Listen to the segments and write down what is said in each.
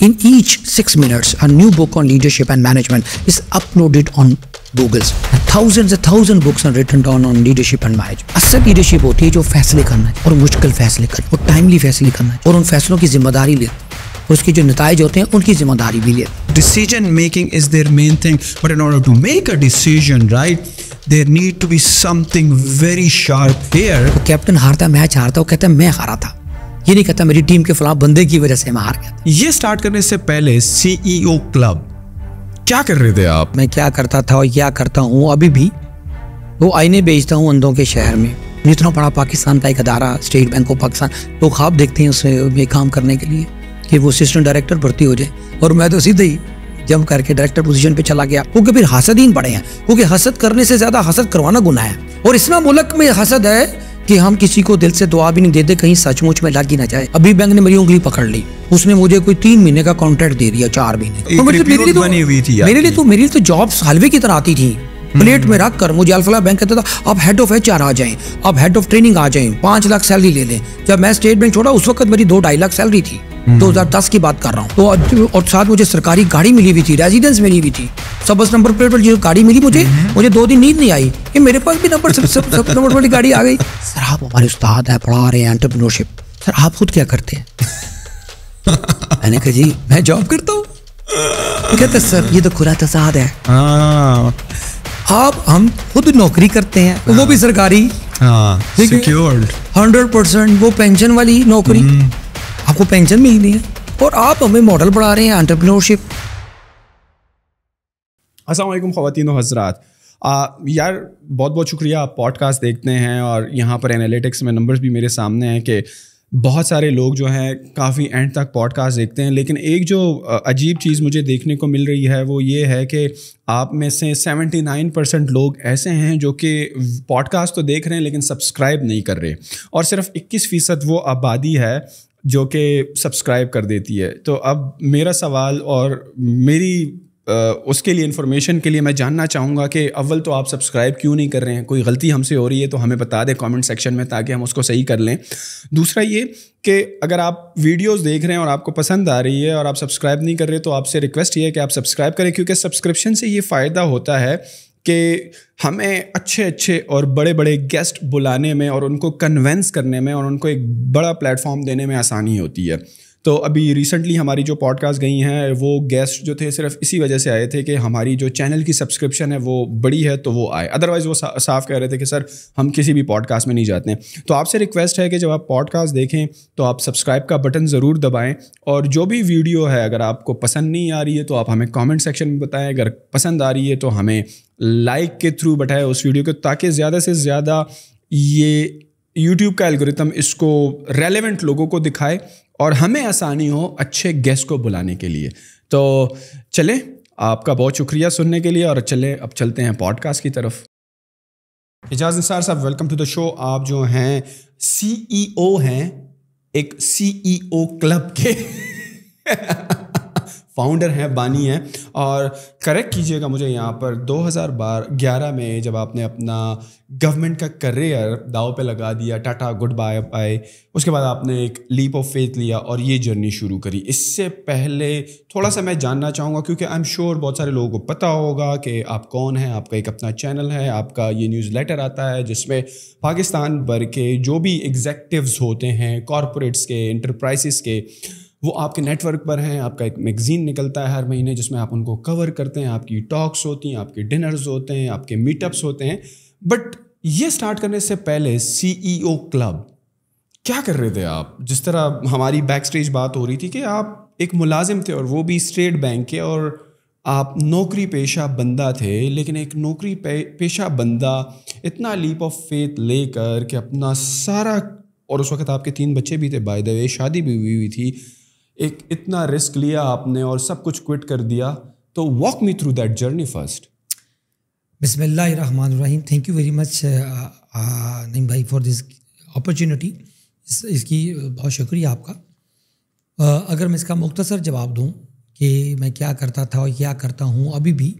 In each six minutes, a new book on leadership and management is uploaded on And thousands and thousands books are written down on leadership and management. असल leadership होती है जो फैसले करना है और मुश्किल फैसले करना और टाइमली फैसले करना है और उन फैसलों की जिम्मेदारी ले और उसके जो नतज होते हैं उनकी जिम्मेदारी भी ले decision making is there main thing but in order to make a decision right there need to be something very sharp here captain हारता मैच हारता वो कहता है मैं हारा था ये नहीं कहता मेरी टीम के फलां बंदे की वजह से मैं हार गया ये स्टार्ट करने से पहले सीईओ क्लब e क्या कर रहे थे आप मैं क्या करता था और क्या करता हूँ अभी भी वो आईने बेचता हूँ अंधों के शहर में जितना बड़ा पाकिस्तान का एक अदारा स्टेट बैंक ऑफ पाकिस्तान लोग तो ख्वाब देखते हैं उसमें काम करने के लिए कि वो असिस्टेंट डायरेक्टर भर्ती हो जाए और मैं तो सीधे ही जम करके डायरेक्टर पोजीशन पे चला गया क्योंकि फिर हसद ही बड़े हैं क्योंकि हसद करने से ज़्यादा हसद करवाना गुनाह है और इसमें मुल्क में हसद है कि हम किसी को दिल से दुआ भी नहीं देते कहीं सचमुच में लग ही ना जाए अभी बैंक ने मेरी उंगली पकड़ ली उसने मुझे कोई तीन महीने का कॉन्ट्रैक्ट दे दिया चार महीने तो मेरे लिए तो, तो मेरे लिए तो जॉब हलवे की तरह आती थी प्लेट हम्म। में रख कर मुझे अल्फला बैंक कहता था आप हेड ऑफ एच आ जाए आप हेड ऑफ ट्रेनिंग आ जाए पांच लाख सैलरी ले लें जब मैं स्टेट बैंक छोड़ा उस वक्त मेरी दो ढाई लाख सैलरी थी 2010 हम्म। की बात कर रहा हूँ तो और साथ मुझे सरकारी गाड़ी मिली हुई थी रेजिडेंस मिली हुई थी सब बस नंबर प्लेट वाली जो गाड़ी मिली मुझे हम्म। मुझे दो दिन नींद नहीं आई कि मेरे पास भी नंबर नंबर वाली गाड़ी आ गई सर आप हमारे उस्ताद हैं पढ़ा रहे हैं एंटरप्रीनोरशिप सर आप खुद क्या करते हैं मैंने कहा जी मैं जॉब करता हूँ कहते सर ये तो खुला तसाद है हाँ। आप हम खुद नौकरी करते हैं वो भी हाँ। सरकारी हंड्रेड हाँ, परसेंट वो पेंशन वाली नौकरी हम्म। आपको पेंशन मिल रही है और आप हमें मॉडल बढ़ा रहे हैं एंटरप्रेन्योरशिप असलम ख़वान हजरात आ, यार बहुत बहुत शुक्रिया आप पॉडकास्ट देखते हैं और यहाँ पर एनालिटिक्स में नंबर्स भी मेरे सामने हैं कि बहुत सारे लोग जो हैं काफ़ी एंड तक पॉडकास्ट देखते हैं लेकिन एक जो अजीब चीज़ मुझे देखने को मिल रही है वो ये है कि आप में से 79 परसेंट लोग ऐसे हैं जो कि पॉडकास्ट तो देख रहे हैं लेकिन सब्सक्राइब नहीं कर रहे और सिर्फ 21 फ़ीसद वो आबादी है जो कि सब्सक्राइब कर देती है तो अब मेरा सवाल और मेरी उसके लिए इन्फॉर्मेशन के लिए मैं जानना चाहूँगा कि अव्वल तो आप सब्सक्राइब क्यों नहीं कर रहे हैं कोई गलती हमसे हो रही है तो हमें बता दें कमेंट सेक्शन में ताकि हम उसको सही कर लें दूसरा ये कि अगर आप वीडियोस देख रहे हैं और आपको पसंद आ रही है और आप सब्सक्राइब नहीं कर रहे तो आपसे रिक्वेस्ट ये है कि आप सब्सक्राइब करें क्योंकि सब्सक्रिप्शन से ये फ़ायदा होता है कि हमें अच्छे अच्छे और बड़े बड़े गेस्ट बुलाने में और उनको कन्वेंस करने में और उनको एक बड़ा प्लेटफॉर्म देने में आसानी होती है तो अभी रिसेंटली हमारी जो पॉडकास्ट गई हैं वो गेस्ट जो थे सिर्फ इसी वजह से आए थे कि हमारी जो चैनल की सब्सक्रिप्शन है वो बड़ी है तो वो आए अदरवाइज़ वो सा, साफ कह रहे थे कि सर हम किसी भी पॉडकास्ट में नहीं जाते हैं तो आपसे रिक्वेस्ट है कि जब आप पॉडकास्ट देखें तो आप सब्सक्राइब का बटन ज़रूर दबाएँ और जो भी वीडियो है अगर आपको पसंद नहीं आ रही है तो आप हमें कॉमेंट सेक्शन में बताएँ अगर पसंद आ रही है तो हमें लाइक के थ्रू बताएं उस वीडियो को ताकि ज़्यादा से ज़्यादा ये यूट्यूब का एल्गोरिथम इसको रेलेवेंट लोगों को दिखाए और हमें आसानी हो अच्छे गेस्ट को बुलाने के लिए तो चलें आपका बहुत शुक्रिया सुनने के लिए और चलें अब चलते हैं पॉडकास्ट की तरफ एजाज निसार साहब वेलकम टू द शो आप जो हैं सीईओ e हैं एक सीईओ क्लब e के फाउंडर हैं बानी हैं और करेक्ट कीजिएगा मुझे यहाँ पर 2011 में जब आपने अपना गवर्नमेंट का करियर दाव पे लगा दिया टाटा गुड बाय बाय उसके बाद आपने एक लीप ऑफ फेथ लिया और ये जर्नी शुरू करी इससे पहले थोड़ा सा मैं जानना चाहूँगा क्योंकि आई एम श्योर बहुत सारे लोगों को पता होगा कि आप कौन हैं आपका एक अपना चैनल है आपका ये न्यूज़ लेटर आता है जिसमें पाकिस्तान भर के जो भी एग्जेक्टिवस होते हैं कॉरपोरेट्स के इंटरप्राइसिस के वो आपके नेटवर्क पर हैं आपका एक मैगज़ीन निकलता है हर महीने जिसमें आप उनको कवर करते हैं आपकी टॉक्स होती हैं आपके डिनर्स होते हैं आपके मीटअप्स होते हैं बट ये स्टार्ट करने से पहले सी क्लब e क्या कर रहे थे आप जिस तरह हमारी बैक स्टेज बात हो रही थी कि आप एक मुलाजिम थे और वो भी स्टेट बैंक के और आप नौकरी पेशा बंदा थे लेकिन एक नौकरी पे, पेशा बंदा इतना लीप ऑफ फेथ लेकर कि अपना सारा और उस वक्त आपके तीन बच्चे भी थे बाय द वे शादी भी हुई हुई थी एक इतना रिस्क लिया आपने और सब कुछ क्विट कर दिया तो walk me through that journey first बिसमीम थैंक यू वेरी मच नहीं भाई फॉर दिस अपॉर्चुनिटी इसकी uh, बहुत शुक्रिया आपका uh, अगर मैं इसका मुख्तसर जवाब दूँ कि मैं क्या करता था और क्या करता हूँ अभी भी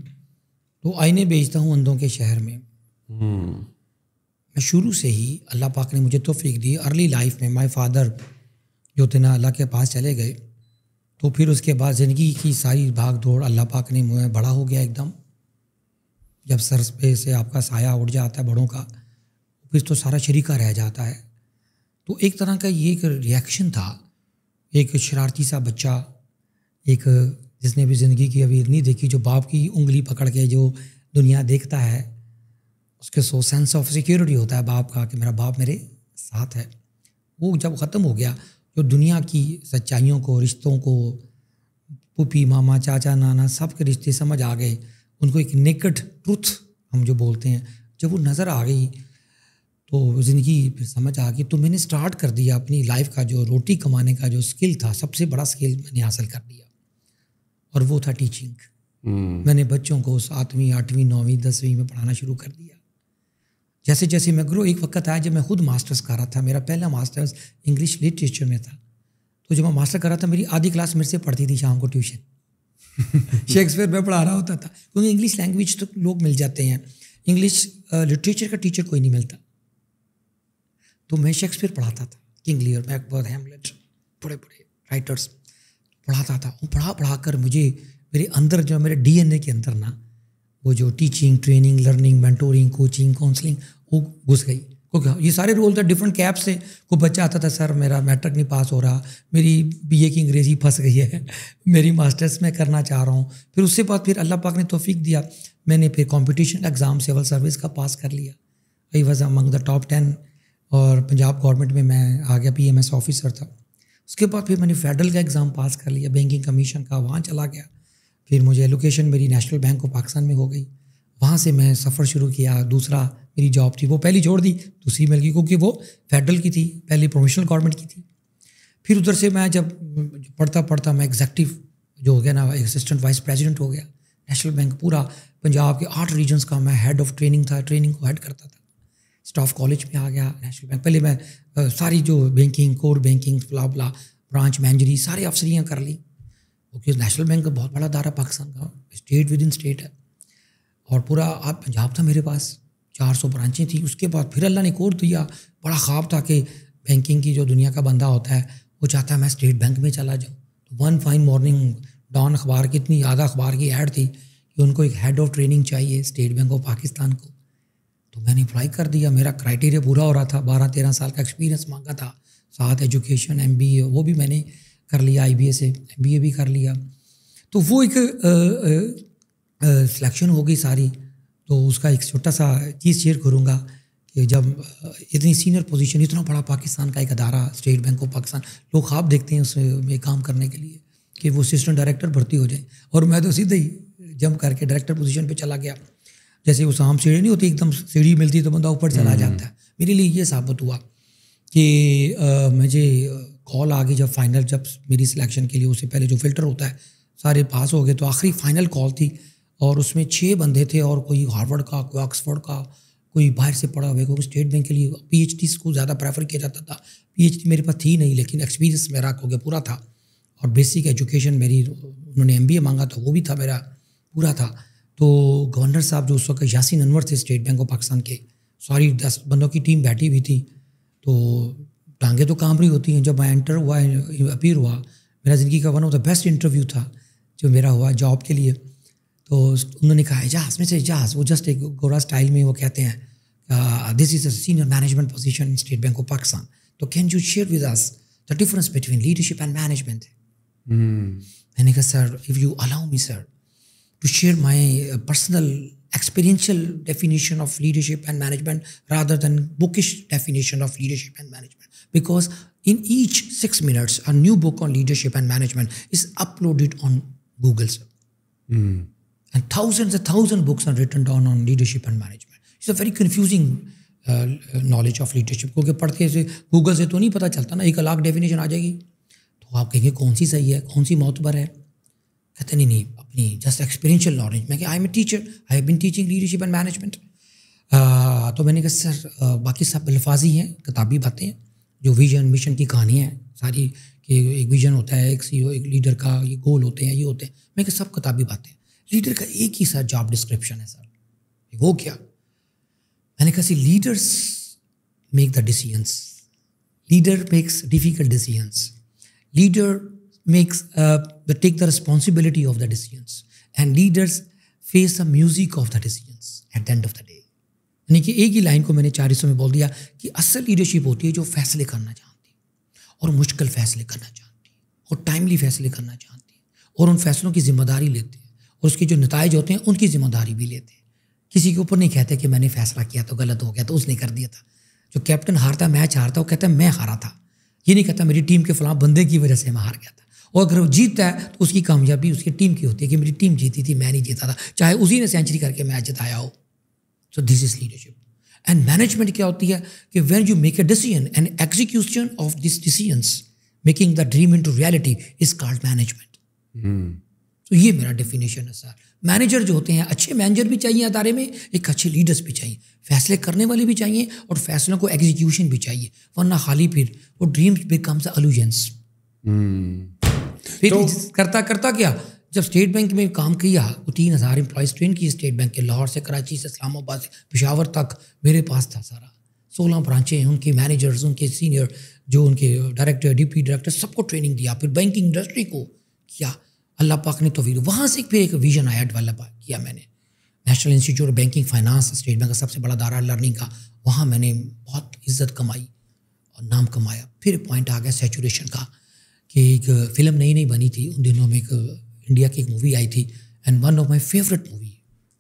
तो आईने बेचता हूँ अंधों के शहर में hmm. मैं शुरू से ही अल्लाह पाक ने मुझे तोफ़ी दी अर्ली लाइफ में माई फादर जो दिना अल्लाह के पास चले गए तो फिर उसके बाद ज़िंदगी की सारी भाग दौड़ अल्लाह पाक ने मुँह बड़ा हो गया एकदम जब सर पे से आपका साया उठ जाता है बड़ों का फिर तो सारा शरीका रह जाता है तो एक तरह का ये एक रिएक्शन था एक शरारती सा बच्चा एक जिसने भी ज़िंदगी की अभी नहीं देखी जो बाप की उंगली पकड़ के जो दुनिया देखता है उसके सो सेंस ऑफ सिक्योरिटी होता है बाप का कि मेरा बाप मेरे साथ है वो जब ख़त्म हो गया जो दुनिया की सच्चाइयों को रिश्तों को पुपी मामा चाचा नाना सब के रिश्ते समझ आ गए उनको एक निकट ट्रुथ हम जो बोलते हैं जब वो नज़र आ गई तो ज़िंदगी फिर समझ आ गई तो मैंने स्टार्ट कर दिया अपनी लाइफ का जो रोटी कमाने का जो स्किल था सबसे बड़ा स्किल मैंने हासिल कर लिया और वो था टीचिंग हम्म। मैंने बच्चों को सातवीं आठवीं नौवीं दसवीं में पढ़ाना शुरू कर दिया जैसे जैसे मैं ग्रो एक वक्त आया जब मैं खुद मास्टर्स कर रहा था मेरा पहला मास्टर्स इंग्लिश लिटरेचर में था तो जब मैं मास्टर कर रहा था मेरी आधी क्लास मेरे से पढ़ती थी शाम को ट्यूशन शेक्सपियर में पढ़ा रहा होता था क्योंकि इंग्लिश लैंग्वेज तो लोग मिल जाते हैं इंग्लिश लिटरेचर का टीचर कोई नहीं मिलता तो मैं शेक्सपियर पढ़ाता था किंग लियर मैकबर्थ हेमलेट बड़े बड़े राइटर्स पढ़ाता था वो पढ़ा पढ़ा कर मुझे मेरे अंदर जो मेरे डीएनए के अंदर ना वो जो teaching training learning mentoring coaching counselling वो घुस गई क्या हाँ, ये सारे रोल थे डिफरेंट कैप से कोई बच्चा आता था सर मेरा मैट्रिक नहीं पास हो रहा मेरी बी की अंग्रेज़ी फंस गई है मेरी मास्टर्स में करना चाह रहा हूँ फिर उसके बाद फिर अल्लाह पाक ने तोफ़ी दिया मैंने फिर कॉम्पिटिशन एग्ज़ाम सिविल सर्विस का पास कर लिया I was among the top ten और पंजाब गवर्नमेंट में मैं आ गया पी एम एस ऑफिसर था उसके बाद फिर मैंने फेडरल का एग्ज़ाम पास कर लिया बैंकिंग कमीशन का वहाँ चला गया फिर मुझे एलोकेशन मेरी नेशनल बैंक ऑफ पाकिस्तान में हो गई वहाँ से मैं सफ़र शुरू किया दूसरा मेरी जॉब थी वो पहली छोड़ दी दूसरी मिल गई क्योंकि वो फेडरल की थी पहली प्रोविशनल गवर्नमेंट की थी फिर उधर से मैं जब पढ़ता पढ़ता मैं एग्जैक्टिव जो हो गया ना असिस्टेंट वाइस प्रेसिडेंट हो गया नेशनल बैंक पूरा पंजाब के आठ रीजन्स का मैं हेड ऑफ ट्रेनिंग था ट्रेनिंग को हेड करता था स्टाफ कॉलेज में आ गया नेशनल बैंक पहले मैं सारी जो बैंकिंग कोर बैंकिंग फला ब्रांच मैनेजरी सारे अफसरियाँ कर ली क्योंकि तो नेशनल बैंक का बहुत बड़ा दारा पाकिस्तान का स्टेट विद इन स्टेट है और पूरा आप पंजाब था मेरे पास चार सौ ब्रांचें थी उसके बाद फिर अल्लाह ने कोर दिया बड़ा ख्वाब था कि बैंकिंग की जो दुनिया का बंदा होता है वो चाहता है मैं स्टेट बैंक में चला जाऊँ तो वन फाइन मॉर्निंग डॉन अखबार की इतनी ज़्यादा अखबार की ऐड थी कि उनको एक हेड ऑफ ट्रेनिंग चाहिए स्टेट बैंक ऑफ पाकिस्तान को तो मैंने अप्लाई कर दिया मेरा क्राइटेरिया पूरा हो रहा था बारह तेरह साल का एक्सपीरियंस मांगा था साथ एजुकेशन एम वो भी मैंने कर लिया आई बी से एम बी ए भी कर लिया तो वो एक सिलेक्शन हो गई सारी तो उसका एक छोटा सा चीज़ शेयर करूँगा कि जब इतनी सीनियर पोजीशन इतना बड़ा पाकिस्तान का एक अदारा स्टेट बैंक ऑफ पाकिस्तान लोग ख्वाब देखते हैं उसमें काम करने के लिए कि वो असिस्टेंट डायरेक्टर भर्ती हो जाए और मैं तो सीधे ही जम करके डायरेक्टर पोजीशन पे चला गया जैसे उस आम सीढ़ी नहीं होती एकदम सीढ़ी मिलती तो बंदा ऊपर चला हम्म। जाता है मेरे लिए ये साबित हुआ कि मुझे कॉल आ गई जब फाइनल जब मेरी सिलेक्शन के लिए उससे पहले जो फिल्टर होता है सारे पास हो गए तो आखिरी फाइनल कॉल थी और उसमें छः बंदे थे और कोई हार्वर्ड का कोई ऑक्सफोर्ड का कोई बाहर से पढ़ा हुआ क्योंकि स्टेट बैंक के लिए पी एच डी को ज़्यादा प्रेफर किया जाता था पी एच डी मेरे पास थी नहीं लेकिन एक्सपीरियंस मेरा हो गया पूरा था और बेसिक एजुकेशन मेरी उन्होंने एम बी ए मांगा था वो भी था मेरा पूरा था तो गवर्नर साहब जो उस वक्त यासिन अनवर थे स्टेट बैंक ऑफ पाकिस्तान के सॉरी दस बंदों की टीम बैठी हुई थी तो टांगें तो काम रही होती हैं जब मैं एंटर हुआ अपीयर हुआ मेरा ज़िंदगी का one of the best interview था जो मेरा हुआ जॉब के लिए तो उन्होंने कहा एजाज में से एजाज वो जस्ट एक गोरा स्टाइल में वो कहते हैं this is a senior management position in State Bank of Pakistan तो can you share with us the difference between leadership and management मैंने कहा sir if you allow me sir to share my personal experiential definition of leadership and management rather than bookish definition of leadership and management because in each six minutes, a new book on leadership and management is uploaded on Google. Mm. And thousands and thousands of books are written down on leadership and management. It's a very confusing knowledge of leadership क्योंकि पढ़ Google से Google से तो नहीं पता चलता ना एक लाख डेफिनेशन आ जाएगी तो आप कहेंगे कौन सी सही है कौन सी मोतबर है कहते नहीं नहीं अपनी जस्ट एक्सपीरियंशियल नॉलेज मैं a teacher, I have been teaching leadership and management. And management तो मैंने कहा सर बाकी सब अल्फाजी हैं किताबी बातें हैं जो विजन मिशन की कहानी है सारी कि एक विजन होता है एक सी एक लीडर का ये गोल होते हैं ये होते हैं मैं कि सब किताबी बातें लीडर का एक ही सर जॉब डिस्क्रिप्शन है सर वो क्या मैंने कहा see leaders make the decisions leader makes difficult decisions leader makes the take the responsibility of the decisions and leaders face the music of the decisions at the end of the day यानी कि एक ही line को मैंने चार हिस्सों में बोल दिया कि असल लीडरशिप होती है जो फैसले करना चाहती है और मुश्किल फैसले करना चाहती है और टाइमली फैसले करना चाहती है और उन फैसलों की जिम्मेदारी लेते हैं और उसके जो नतज होते हैं उनकी जिम्मेदारी भी लेते हैं किसी के ऊपर नहीं कहते कि मैंने फैसला किया तो गलत हो गया तो उसने कर दिया था जो कैप्टन हारता मैच हारता वो कहता है मैं हारा था ये नहीं कहता मेरी टीम के फलां बंदे की वजह से मैं हार गया था और अगर वो जीतता है तो उसकी कामयाबी उसकी टीम की होती है कि मेरी टीम जीती थी मैं नहीं जीता था चाहे उसी ने सेंचुरी करके मैच जिताया हो so this is leadership and management क्या होती है कि when you make a decision and execution of this decisions making the dream into reality is called management तो ये मेरा डेफिनेशन है सर मैनेजर जो होते हैं अच्छे मैनेजर भी चाहिए अदारे में एक अच्छे लीडर्स भी चाहिए फैसले करने वाले भी चाहिए और फैसलों को एग्जीक्यूशन भी चाहिए वरना खाली फिर वो ड्रीम्स बिकम्स अलूजेंस फिर तो, करता करता क्या जब स्टेट बैंक में काम किया तो तीन हज़ार एम्प्लॉज ट्रेन की स्टेट बैंक के लाहौर से कराची से इस्लामाबाद से पिशावर तक मेरे पास था सारा सोलह ब्रांचें हैं उनके मैनेजर्स उनके सीनियर जो उनके डायरेक्टर डिप्टी डायरेक्टर सबको ट्रेनिंग दिया फिर बैंकिंग इंडस्ट्री को किया अल्लाह पाक ने तो वहाँ से फिर एक विजन आया डेवलप किया मैंने National Institute of Banking Finance State Bank का सबसे बड़ा दारा लर्निंग का वहाँ मैंने बहुत इज्जत कमाई और नाम कमाया फिर पॉइंट आ गया सेचुरेशन का कि एक फ़िल्म नई नई बनी थी उन दिनों में एक इंडिया की एक मूवी आई थी and one of my favourite movie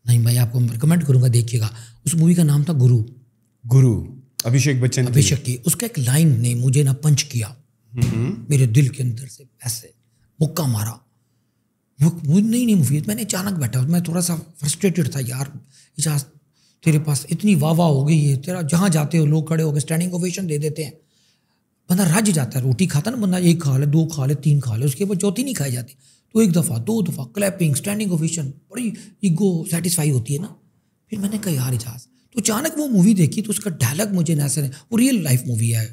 नहीं भाई आपको रिकमेंड करूँगा देखिएगा उस मूवी का नाम था गुरु गुरु अभिषेक बच्चन अभिषेक की उसका एक लाइन ने मुझे ना पंच किया हम्म। मेरे दिल के अंदर से ऐसे मुक्का मारा मुझे नहीं नहीं मूवी मैंने अचानक बैठा मैं थोड़ा सा फ्रस्ट्रेटेड था यार तेरे पास इतनी वाह वाह हो गई है तेरा जहाँ जाते हो लोग खड़े हो गए स्टैंडिंग ओवेशन दे देते हैं बंदा रज जाता है रोटी खाता ना बंदा एक खा ले दो खा ले तीन खा ले उसके बाद चौथी नहीं खाई जाती तो एक दफ़ा दो दफ़ा क्लैपिंग स्टैंडिंग ओवेशन बड़ी ईगो सेटिस्फाई होती है ना फिर मैंने कहा यार इजाज तो अचानक वो मूवी देखी तो उसका डायलॉग मुझे ना सर वो रियल लाइफ मूवी है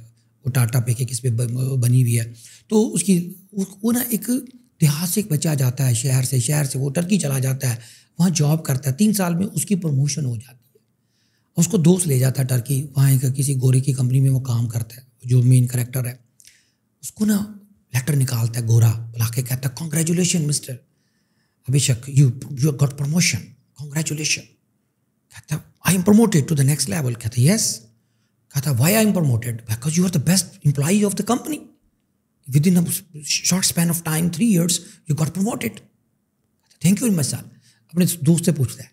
वो टाटा पे के किस पे बनी हुई है तो उसकी वो ना एक देहात एक बच्चा जाता है शहर से शहर से वो टर्की चला जाता है वहाँ जॉब करता है तीन साल में उसकी प्रमोशन हो जाती है उसको दोस्त ले जाता है टर्की वहाँ एक किसी गोरे की कंपनी में वो काम करता है जो मेन करेक्टर है उसको ना लेटर निकालता है गोरा बुला के कहता है congratulation mister Abhishek you you got promotion congratulation कहता I am promoted to the next level कहता यस कहता why I am promoted because you are the best employee of the company within short span of time three years you got promoted thank you very much sir अपने दोस्त से पूछता है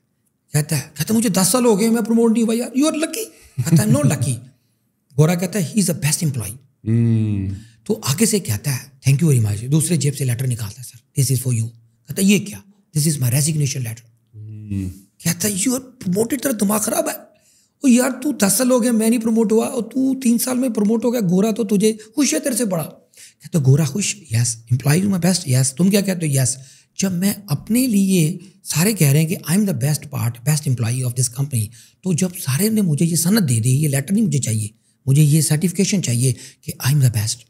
कहता है कहता मुझे दस साल हो गए मैं प्रमोट नहीं हुआ यार यू आर लकी कहता है नॉट लकी गोरा कहता है he is the best employee तो आगे से कहता है थैंक यू वेरी मच दूसरे जेब से लेटर निकालता है sir this is for you कहता ये क्या this is my resignation letter कहता यू आर प्रमोटेड तेरा दिमाग खराब है ओ यार तू दस साल हो गया मैं नहीं प्रमोट हुआ और तू तीन साल में प्रमोट हो गया गोरा तो तुझे खुश है तेरे से बड़ा कहते गोरा खुश yes employees my best yes तुम क्या कहते हो यस जब मैं अपने लिए सारे कह रहे हैं कि I am the best part best employee of this company तो जब सारे ने मुझे ये सनत दे दी ये लेटर नहीं मुझे चाहिए मुझे ये सर्टिफिकेशन चाहिए कि आई एम द बेस्ट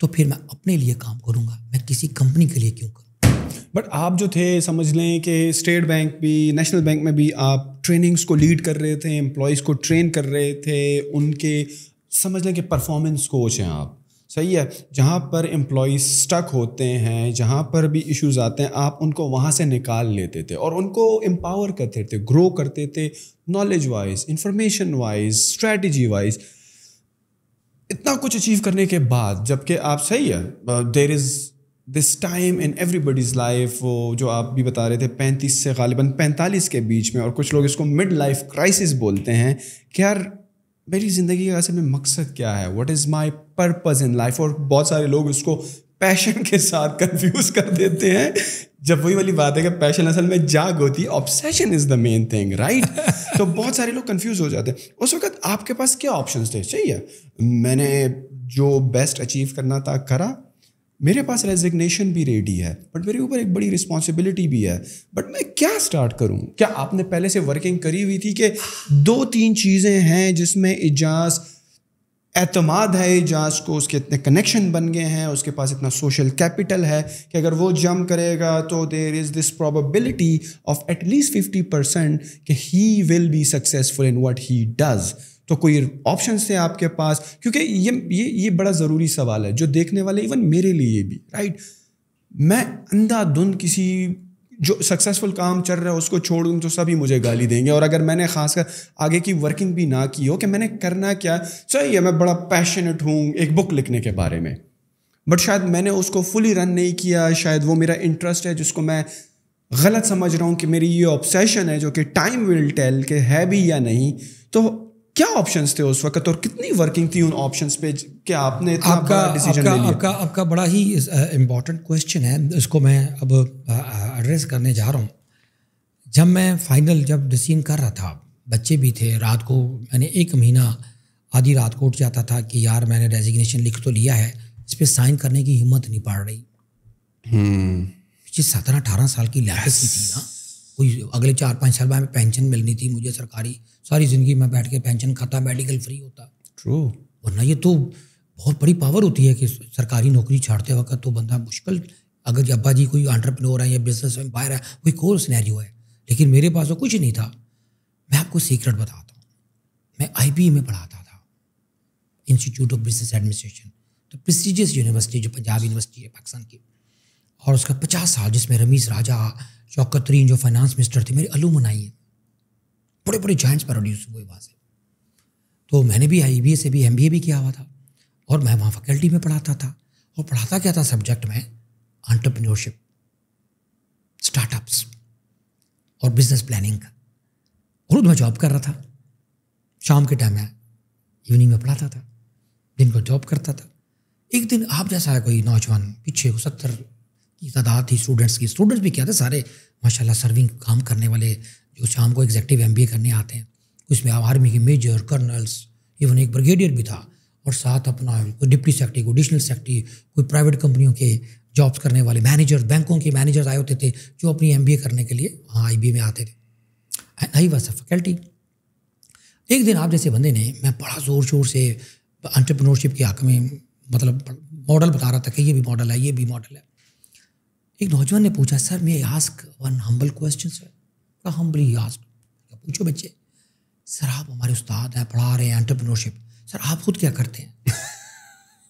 तो फिर मैं अपने लिए काम करूँगा मैं किसी कंपनी के लिए क्यों करूँ बट आप जो थे समझ लें कि स्टेट बैंक भी नेशनल बैंक में भी आप ट्रेनिंग्स को लीड कर रहे थे एम्प्लॉयज़ को ट्रेन कर रहे थे उनके समझ लें कि परफॉर्मेंस कोच हैं आप सही है जहाँ पर एम्प्लॉज स्टक होते हैं जहाँ पर भी इश्यूज आते हैं आप उनको वहाँ से निकाल लेते थे और उनको एम्पावर करते थे ग्रो करते थे knowledge wise information wise strategy wise इतना कुछ अचीव करने के बाद जबकि आप सही है there is this time in everybody's life वो जो आप भी बता रहे थे पैंतीस से गालिबा पैंतालीस के बीच में और कुछ लोग इसको मिड लाइफ क्राइसिस बोलते हैं कि यार मेरी ज़िंदगी का असल में मकसद क्या है what is my purpose in life और बहुत सारे लोग इसको पैशन के साथ कंफ्यूज कर देते हैं जब वही वाली बात है कि पैशन असल में जाग होती है obsession is the main thing right तो बहुत सारे लोग कंफ्यूज हो जाते हैं उस वक्त आपके पास क्या ऑप्शन थे सही है मैंने जो बेस्ट अचीव करना था करा मेरे पास रेजिग्नेशन भी रेडी है बट मेरे ऊपर एक बड़ी रिस्पॉन्सिबिलिटी भी है बट मैं क्या स्टार्ट करूँ क्या आपने पहले से वर्किंग करी हुई थी कि दो तीन चीज़ें हैं जिसमें इजाज़ अतमाद है एजाज को उसके इतने कनेक्शन बन गए हैं उसके पास इतना सोशल कैपिटल है कि अगर वो जम करेगा तो there is this probability of at least fifty percent कि he will be successful in what he does तो कोई ऑप्शन थे आपके पास क्योंकि ये ये ये बड़ा ज़रूरी सवाल है जो देखने वाले इवन मेरे लिए भी राइट मैं अंधाधुंध किसी जो सक्सेसफुल काम चल रहा है उसको छोड़ दूँ तो सभी मुझे गाली देंगे और अगर मैंने खासकर आगे की वर्किंग भी ना की हो कि मैंने करना क्या सही है मैं बड़ा पैशनेट हूँ एक बुक लिखने के बारे में बट शायद मैंने उसको फुली रन नहीं किया शायद वो मेरा इंटरेस्ट है जिसको मैं गलत समझ रहा हूँ कि मेरी ये ऑब्सेशन है जो कि टाइम विल टेल के है भी या नहीं तो क्या ऑप्शंस थे उस वक्त और कितनी वर्किंग थी उन ऑप्शंस पे क्या आपने इतना आपका डिसीजन आपका, आपका आपका बड़ा ही इम्पोर्टेंट क्वेश्चन है इसको मैं अब एड्रेस करने जा रहा हूँ जब मैं फाइनल जब डिसीजन कर रहा था बच्चे भी थे रात को मैंने एक महीना आधी रात को उठ जाता था कि यार मैंने रेजिग्नेशन लिख तो लिया है इस पर साइन करने की हिम्मत नहीं पड़ रही हम्म। पिछले सत्रह अठारह साल की लैपटॉप की थी ना कोई अगले चार पाँच साल बाद पेंशन मिलनी थी मुझे सरकारी सारी ज़िंदगी में बैठ के पेंशन खाता मेडिकल फ्री होता ट्रू वरना ये तो बहुत बड़ी पावर होती है कि सरकारी नौकरी छाड़ते वक्त तो बंदा मुश्किल अगर अब्बा जी कोई आंट्रप्रनोर है या बिजनेस एम्पायर है कोई कोर स्नैरियो है लेकिन मेरे पास तो कुछ नहीं था मैं आपको सीक्रेट बताता हूँ मैं आई e में पढ़ाता था इंस्टीट्यूट ऑफ बिजनेस एडमिनिस्ट्रेशन तो प्रेस्टिजियस यूनिवर्सिटी जो पंजाब यूनिवर्सिटी है पाकिस्तान की और उसका पचास साल जिसमें रमीश राजा चौकतरीन जो फाइनेंस मिनिस्टर थे मेरे अलूमनाई हैं बड़े बड़े जॉइंट्स प्रोड्यूस हुए वहाँ से तो मैंने भी आई बी ए से भी एम बी ए भी किया हुआ था और मैं वहाँ फैकल्टी में पढ़ाता था और पढ़ाता क्या था सब्जेक्ट में एंटरप्रेन्योरशिप स्टार्टअप्स और बिजनेस प्लानिंग का और मैं जॉब कर रहा था शाम के टाइम में इवनिंग में पढ़ाता था दिन को जॉब करता था एक दिन आप जैसा है कोई नौजवान पीछे सत्तर की तादाद थी स्टूडेंट्स की स्टूडेंट्स भी क्या थे सारे माशाल्लाह सर्विंग काम करने वाले जो शाम को एग्जेक्टिव एम करने आते हैं उसमें आर्मी के मेजर कर्नल्स इवन एक ब्रिगेडियर भी था और साथ अपना कोई डिप्टी सेक्रेटरी कोई एडिशनल सेक्रेटरी कोई प्राइवेट कंपनियों के जॉब्स करने वाले मैनेजर बैंकों के मैनेजर आए होते थे जो अपनी एम करने के लिए वहाँ आई में आते थे आई वॉज अ फैकल्टी एक दिन आप जैसे बंदे ने मैं बड़ा ज़ोर शोर से अंटरप्रनोरशिप के हक में मतलब मॉडल बता रहा था कि ये भी मॉडल है ये भी मॉडल है एक नौजवान ने पूछा sir may ask one humble question sir का हम्बली आस्ट पूछो बच्चे सर आप हमारे उस्ताद हैं पढ़ा रहे हैं एंटरप्रनोरशिप सर आप खुद क्या करते हैं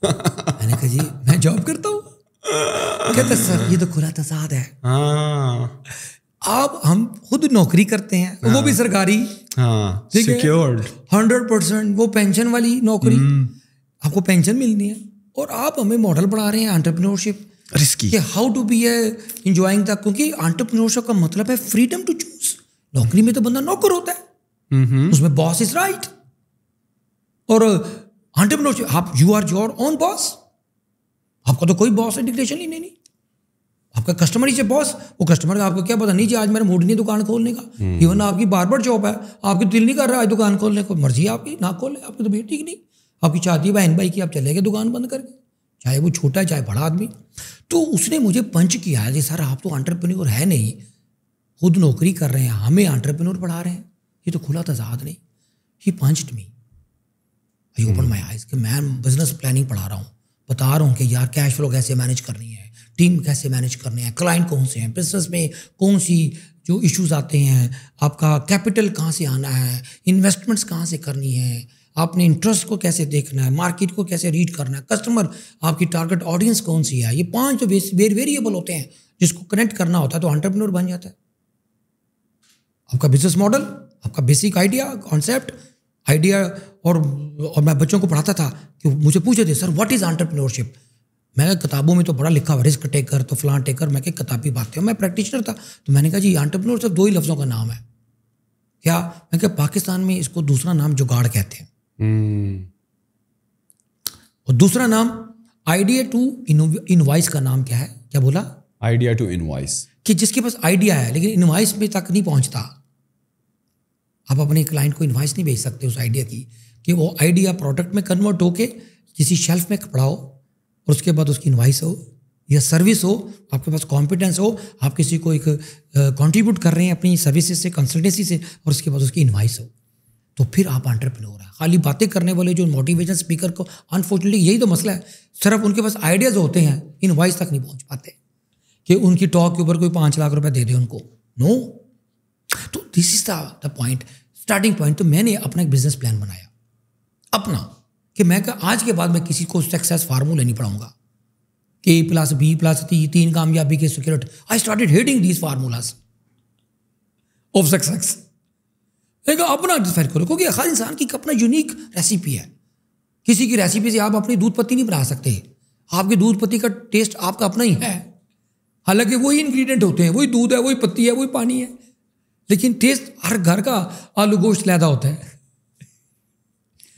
मैंने कहा जी मैं जॉब करता हूँ कहते सर ये तो खुला तजाद है हाँ। आप हम खुद नौकरी करते हैं आ, वो हाँ। भी सरकारी सिक्योर्ड हंड्रेड परसेंट वो पेंशन वाली नौकरी हम्म। आपको पेंशन मिलनी है और आप हमें मॉडल बना रहे हैं entrepreneurship risky how to be enjoying क्योंकि आंट्रप्रनोरशिप का मतलब है फ्रीडम टू चूज नौकरी में तो बंदा नौकर होता है mm-hmm. उसमें बॉस इज राइट और आंट्रप्रनोरशिप uh, आप you are your own boss आपका तो कोई बॉस है डिक्लेशन ही नहीं आपका कस्टमर ही से बॉस वो कस्टमर का आपको क्या पता नहीं जी आज मेरा मूड नहीं दुकान खोलने का इवन mm-hmm. आपकी बार बार जॉब है आपके दिल नहीं कर रहा है दुकान खोलने को मर्जी आपकी ना खोले आपकी तो भीड़ ठीक नहीं आपकी चाहती बहन भाई की आप चले गए दुकान बंद करके चाहे वो छोटा चाहे बड़ा आदमी तो उसने मुझे पंच किया है सर आप तो आंट्रप्रनोर है नहीं खुद नौकरी कर रहे हैं हमें आंट्रप्रनोर पढ़ा रहे हैं ये तो खुला तजाद नहीं ही पंचड मी आई ओपन माई आइज कि मैं बिजनेस प्लानिंग पढ़ा रहा हूँ बता रहा हूँ कि यार कैश फ्लो कैसे मैनेज करनी है टीम कैसे मैनेज करनी है क्लाइंट कौन से हैं बिजनेस में कौन सी जो इश्यूज आते हैं आपका कैपिटल कहाँ से आना है इन्वेस्टमेंट्स कहाँ से करनी है आपने इंटरेस्ट को कैसे देखना है मार्केट को कैसे रीड करना है कस्टमर आपकी टारगेट ऑडियंस कौन सी है ये पांच जो वेरिएबल होते हैं जिसको कनेक्ट करना होता है तो ऑन्टरप्रनोर बन जाता है आपका बिजनेस मॉडल आपका बेसिक आइडिया कॉन्सेप्ट आइडिया और और मैं बच्चों को पढ़ाता था कि मुझे पूछे थे सर व्हाट इज़ ऑन्टरप्रनोरशिप मैं किताबों में तो बड़ा लिखा हुआ रिस्क टेकर तो फ्लान टेकर मैं क्या किताबी बात हूँ मैं प्रैक्टिशनर था तो मैंने कहा जी ऑन्टरप्रनोर सिर्फ दो ही लफ्ज़ों का नाम है क्या मैं क्या पाकिस्तान में इसको दूसरा नाम जुगाड़ कहते हैं और दूसरा नाम आइडिया टू इनवाइस का नाम क्या है क्या बोला आइडिया टू इनवाइस कि जिसके पास आइडिया है लेकिन इनवाइस में तक नहीं पहुंचता आप अपने क्लाइंट को इनवाइस नहीं भेज सकते उस आइडिया की कि वो आइडिया प्रोडक्ट में कन्वर्ट होके किसी शेल्फ में कपड़ा हो और उसके बाद उसकी इन्वाइस हो या सर्विस हो आपके पास कॉम्पिटेंस हो आप किसी को एक कंट्रीब्यूट कर रहे हैं अपनी सर्विसेज से कंसल्टेंसी से और उसके बाद उसकी इन्वाइस हो तो फिर आप आंट्रप्रनोर हैं खाली बातें करने वाले जो मोटिवेशन स्पीकर को अनफॉर्चुनेटली यही तो मसला है सिर्फ उनके पास आइडियाज़ होते हैं इन वॉइस तक नहीं पहुंच पाते कि उनकी टॉक के ऊपर कोई पाँच लाख रुपए दे दे उनको नो तो this is the point starting point तो मैंने अपना एक बिजनेस प्लान बनाया अपना कि मैं कर, आज के बाद मैं किसी को सक्सेस फार्मूला नहीं पढ़ाऊंगा ए प्लस बी प्लस ती तीन कामयाबी के security I started heading these formulas of success अपना डिफाइन करो क्योंकि हर इंसान की अपना यूनिक रेसिपी है किसी की रेसिपी से आप अपनी दूध पत्ती नहीं बना सकते आपके दूध पत्ती का टेस्ट आपका अपना ही है हालांकि वही इंग्रेडिएंट होते हैं वही दूध है वही पत्ती है वही पानी है लेकिन टेस्ट हर घर का आलू गोश्त लैदा होता है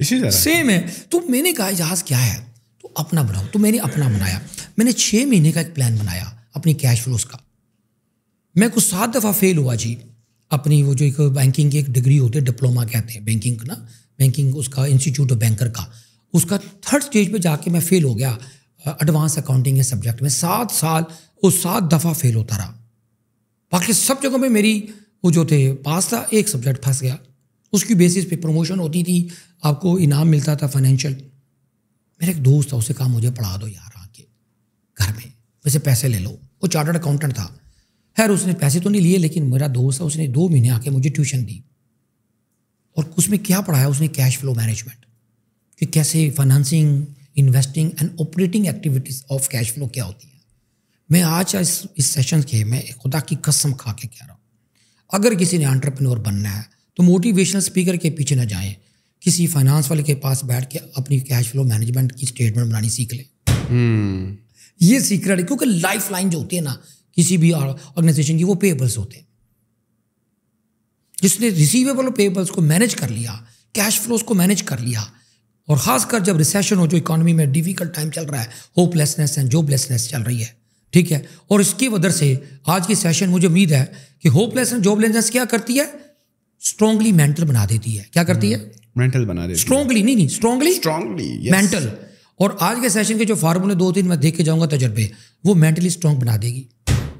इसी तरह सेम है तो मैंने कहा जहाज क्या है तो अपना बनाओ तो मैंने अपना बनाया मैंने छः महीने का एक प्लान बनाया अपनी कैश फ्लोज का मैं कुछ सात दफ़ा फेल हुआ जी अपनी वो जो एक बैंकिंग की एक डिग्री होती है डिप्लोमा कहते हैं बैंकिंग ना बैंकिंग उसका इंस्टीट्यूट ऑफ बैंकर का उसका थर्ड स्टेज पे जाके मैं फेल हो गया एडवांस अकाउंटिंग के सब्जेक्ट में सात साल वो सात दफ़ा फेल होता रहा बाकी सब जगहों में मेरी वो जो थे पास था एक सब्जेक्ट फंस गया उसकी बेसिस पे प्रमोशन होती थी आपको इनाम मिलता था फाइनेंशियल मेरा एक दोस्त था उसे कहा मुझे पढ़ा दो यार आके घर में वैसे पैसे ले लो वो चार्टर्ड अकाउंटेंट था खैर उसने पैसे तो नहीं लिए लेकिन मेरा दोस्त है उसने दो महीने आके मुझे ट्यूशन दी और उसमें क्या पढ़ाया उसने कैश फ्लो मैनेजमेंट कि कैसे financing investing and operating activities of cash flow क्या होती है मैं आज इस इस सेशन के मैं खुदा की कसम खा के कह रहा हूँ अगर किसी ने आंट्रप्रनोर बनना है तो मोटिवेशनल स्पीकर के पीछे ना जाएं किसी फाइनेंस वाले के पास बैठ के अपनी कैश फ्लो मैनेजमेंट की स्टेटमेंट बनानी सीख ले hmm. हम्म। ये सीख रहा है क्योंकि लाइफ लाइन जो होती है ना किसी भी ऑर्गेनाइजेशन की वो पेबल्स होते हैं जिसने रिसीवेबल और पेबल्स को मैनेज कर लिया कैश फ्लोस को मैनेज कर लिया और ख़ासकर जब रिसेशन हो जो इकोनॉमी में डिफिकल्ट टाइम चल रहा है होपलेसनेस एंड जॉबलेसनेस चल रही है ठीक है और इसकी वजह से आज की सेशन मुझे उम्मीद है कि होपलेस एंड जॉबलेसनेस क्या करती है स्ट्रांगली मेंटल बना देती है क्या करती है मेंटल hmm, बना देती स्ट्रांगली नहीं नहीं स्ट्रांगली स्ट्रांगली मेंटल और आज के सेशन के जो फार्मूले दो तीन मैं देख के जाऊंगा तजर्बे वो मेंटली स्ट्रांग बना देगी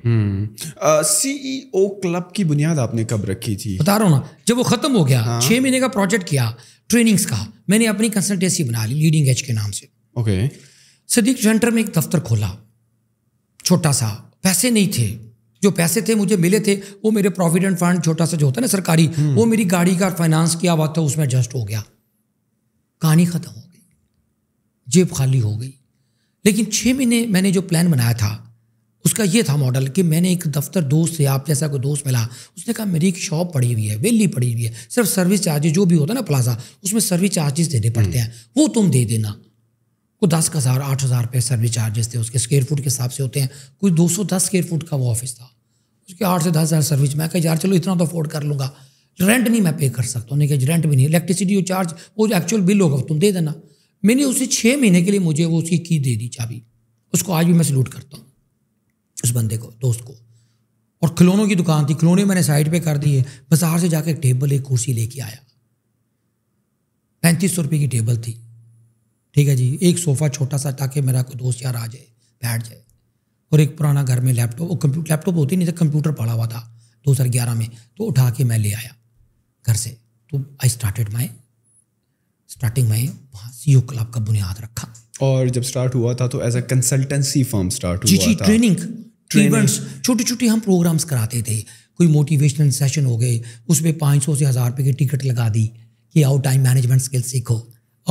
सीईओ हम्म। e क्लब की बुनियाद आपने कब रखी थी बता रहा हूँ ना जब वो खत्म हो गया हाँ? छह महीने का प्रोजेक्ट किया ट्रेनिंग्स का मैंने अपनी कंसल्टेंसी बना ली लीडिंग एज के नाम से ओके सदीक सेंटर में एक दफ्तर खोला छोटा सा पैसे नहीं थे जो पैसे थे मुझे मिले थे वो मेरे प्रोविडेंट फंड छोटा सा जो होता है ना सरकारी हम्म। वो मेरी गाड़ी का फाइनेंस किया हुआ था उसमें एडजस्ट हो गया कहानी खत्म हो गई जेब खाली हो गई लेकिन छः महीने मैंने जो प्लान बनाया था उसका ये था मॉडल कि मैंने एक दफ्तर दोस्त से आप जैसा कोई दोस्त मिला उसने कहा मेरी एक शॉप पड़ी हुई है वेली पड़ी हुई है सिर्फ सर्विस चार्जेस जो भी होता है ना प्लाजा उसमें सर्विस चार्जेस देने पड़ते हम्म। हैं वो तुम दे देना को दस हज़ार आठ हज़ार रुपये सर्विस चार्जेस थे उसके स्क्वेयर फुट के हिसाब से होते हैं कोई दो सौ दस स्क्वेयर फुट का वो ऑफिस था उसके आठ से दस हज़ार सर्विस मैं कह यार चलो इतना तो अफोर्ड कर लूँगा रेंट नहीं मैं पे कर सकता उन्हें कहा रेंट भी नहीं इलेक्ट्रिसिटी जो चार्ज वो एक्चुअल बिल होगा तुम दे देना मैंने उसे छः महीने के लिए मुझे वो उसकी की दे दी चाबी उसको आज भी मैं सल्यूट करता हूँ उस बंदे को दोस्त को और खिलौनों की दुकान थी खिलौने मैंने साइड पे कर दिए बाजार से जाकर टेबल एक कुर्सी लेके आया पैंतीस सौ रुपये की टेबल थी ठीक है जी एक सोफ़ा छोटा सा ताकि मेरा कोई दोस्त यार आ जाए बैठ जाए और एक पुराना घर में लैपटॉप वो कंप्यूटर लैपटॉप होती नहीं था कंप्यूटर पड़ा हुआ था दो हज़ार ग्यारह में तो उठा के मैं ले आया घर से तो आई स्टार्टेड माई स्टार्टिंग में वहाँ सी क्लब का बुनियाद रखा और जब स्टार्ट हुआ था तो as a consultancy firm start हुआ जी जी ट्रेनिंग इवेंट्स छोटे छोटे हम प्रोग्राम्स कराते थे कोई मोटिवेशनल सेशन हो गए उसमें पाँच सौ से हज़ार रुपये की टिकट लगा दी कि आओ टाइम मैनेजमेंट स्किल सीखो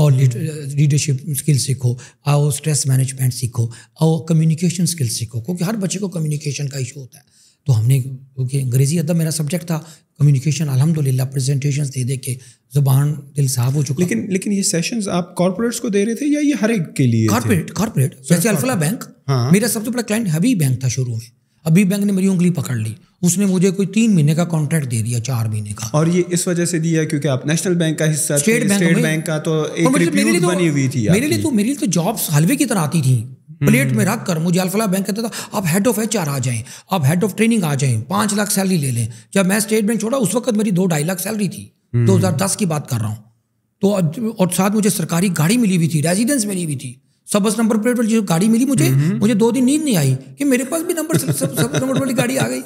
और लीडरशिप स्किल सीखो आओ स्ट्रेस मैनेजमेंट सीखो आओ कम्युनिकेशन स्किल सीखो क्योंकि हर बच्चे को कम्युनिकेशन का इशू होता है तो हमने क्योंकि अंग्रेज़ी अदब मेरा सब्जेक्ट था कम्युनिकेशन अलहमदिल्ला प्रजेंटेशन दे दे के जुबान दिल साफ हो चुका लेकिन लेकिन ये सेशन आप कॉर्पोरेट्स को दे रहे थे या ये हर एक के लिए कॉर्पोरेट कॉर्पोरेट जैसे अल्फला बैंक हाँ। मेरा सबसे बड़ा क्लाइंट हबी बैंक था शुरू में अभी बैंक ने मेरी उंगली पकड़ ली उसने मुझे कोई तीन महीने का कॉन्ट्रैक्ट दे दिया चार महीने का और ये इस वजह से दिया क्योंकि आप नेशनल बैंक का हिस्सा स्टेट बैंक, बैंक का तो एक तो बनी हुई थी मेरे लिए तो मेरे लिए तो जॉब्स हलवे की तरह आती थी प्लेट में हम्म। रख कर मुझे अल्फला बैंक कहता था आप हेड ऑफ एच आ जाएं आप हेड ऑफ ट्रेनिंग आ जाएं पांच लाख सैलरी ले लें जब मैं स्टेट बैंक छोड़ा उस वक्त मेरी दो ढाई लाख सैलरी थी हम्म। दो हज़ार दस की बात कर रहा हूँ तो और साथ मुझे सरकारी गाड़ी मिली हुई थी रेजिडेंस मिली हुई थी सब बस नंबर प्लेट वाली जो गाड़ी मिली मुझे हम्म। मुझे दो दिन नींद नहीं आई कि मेरे पास भी नंबर सब नंबर वाली गाड़ी आ गई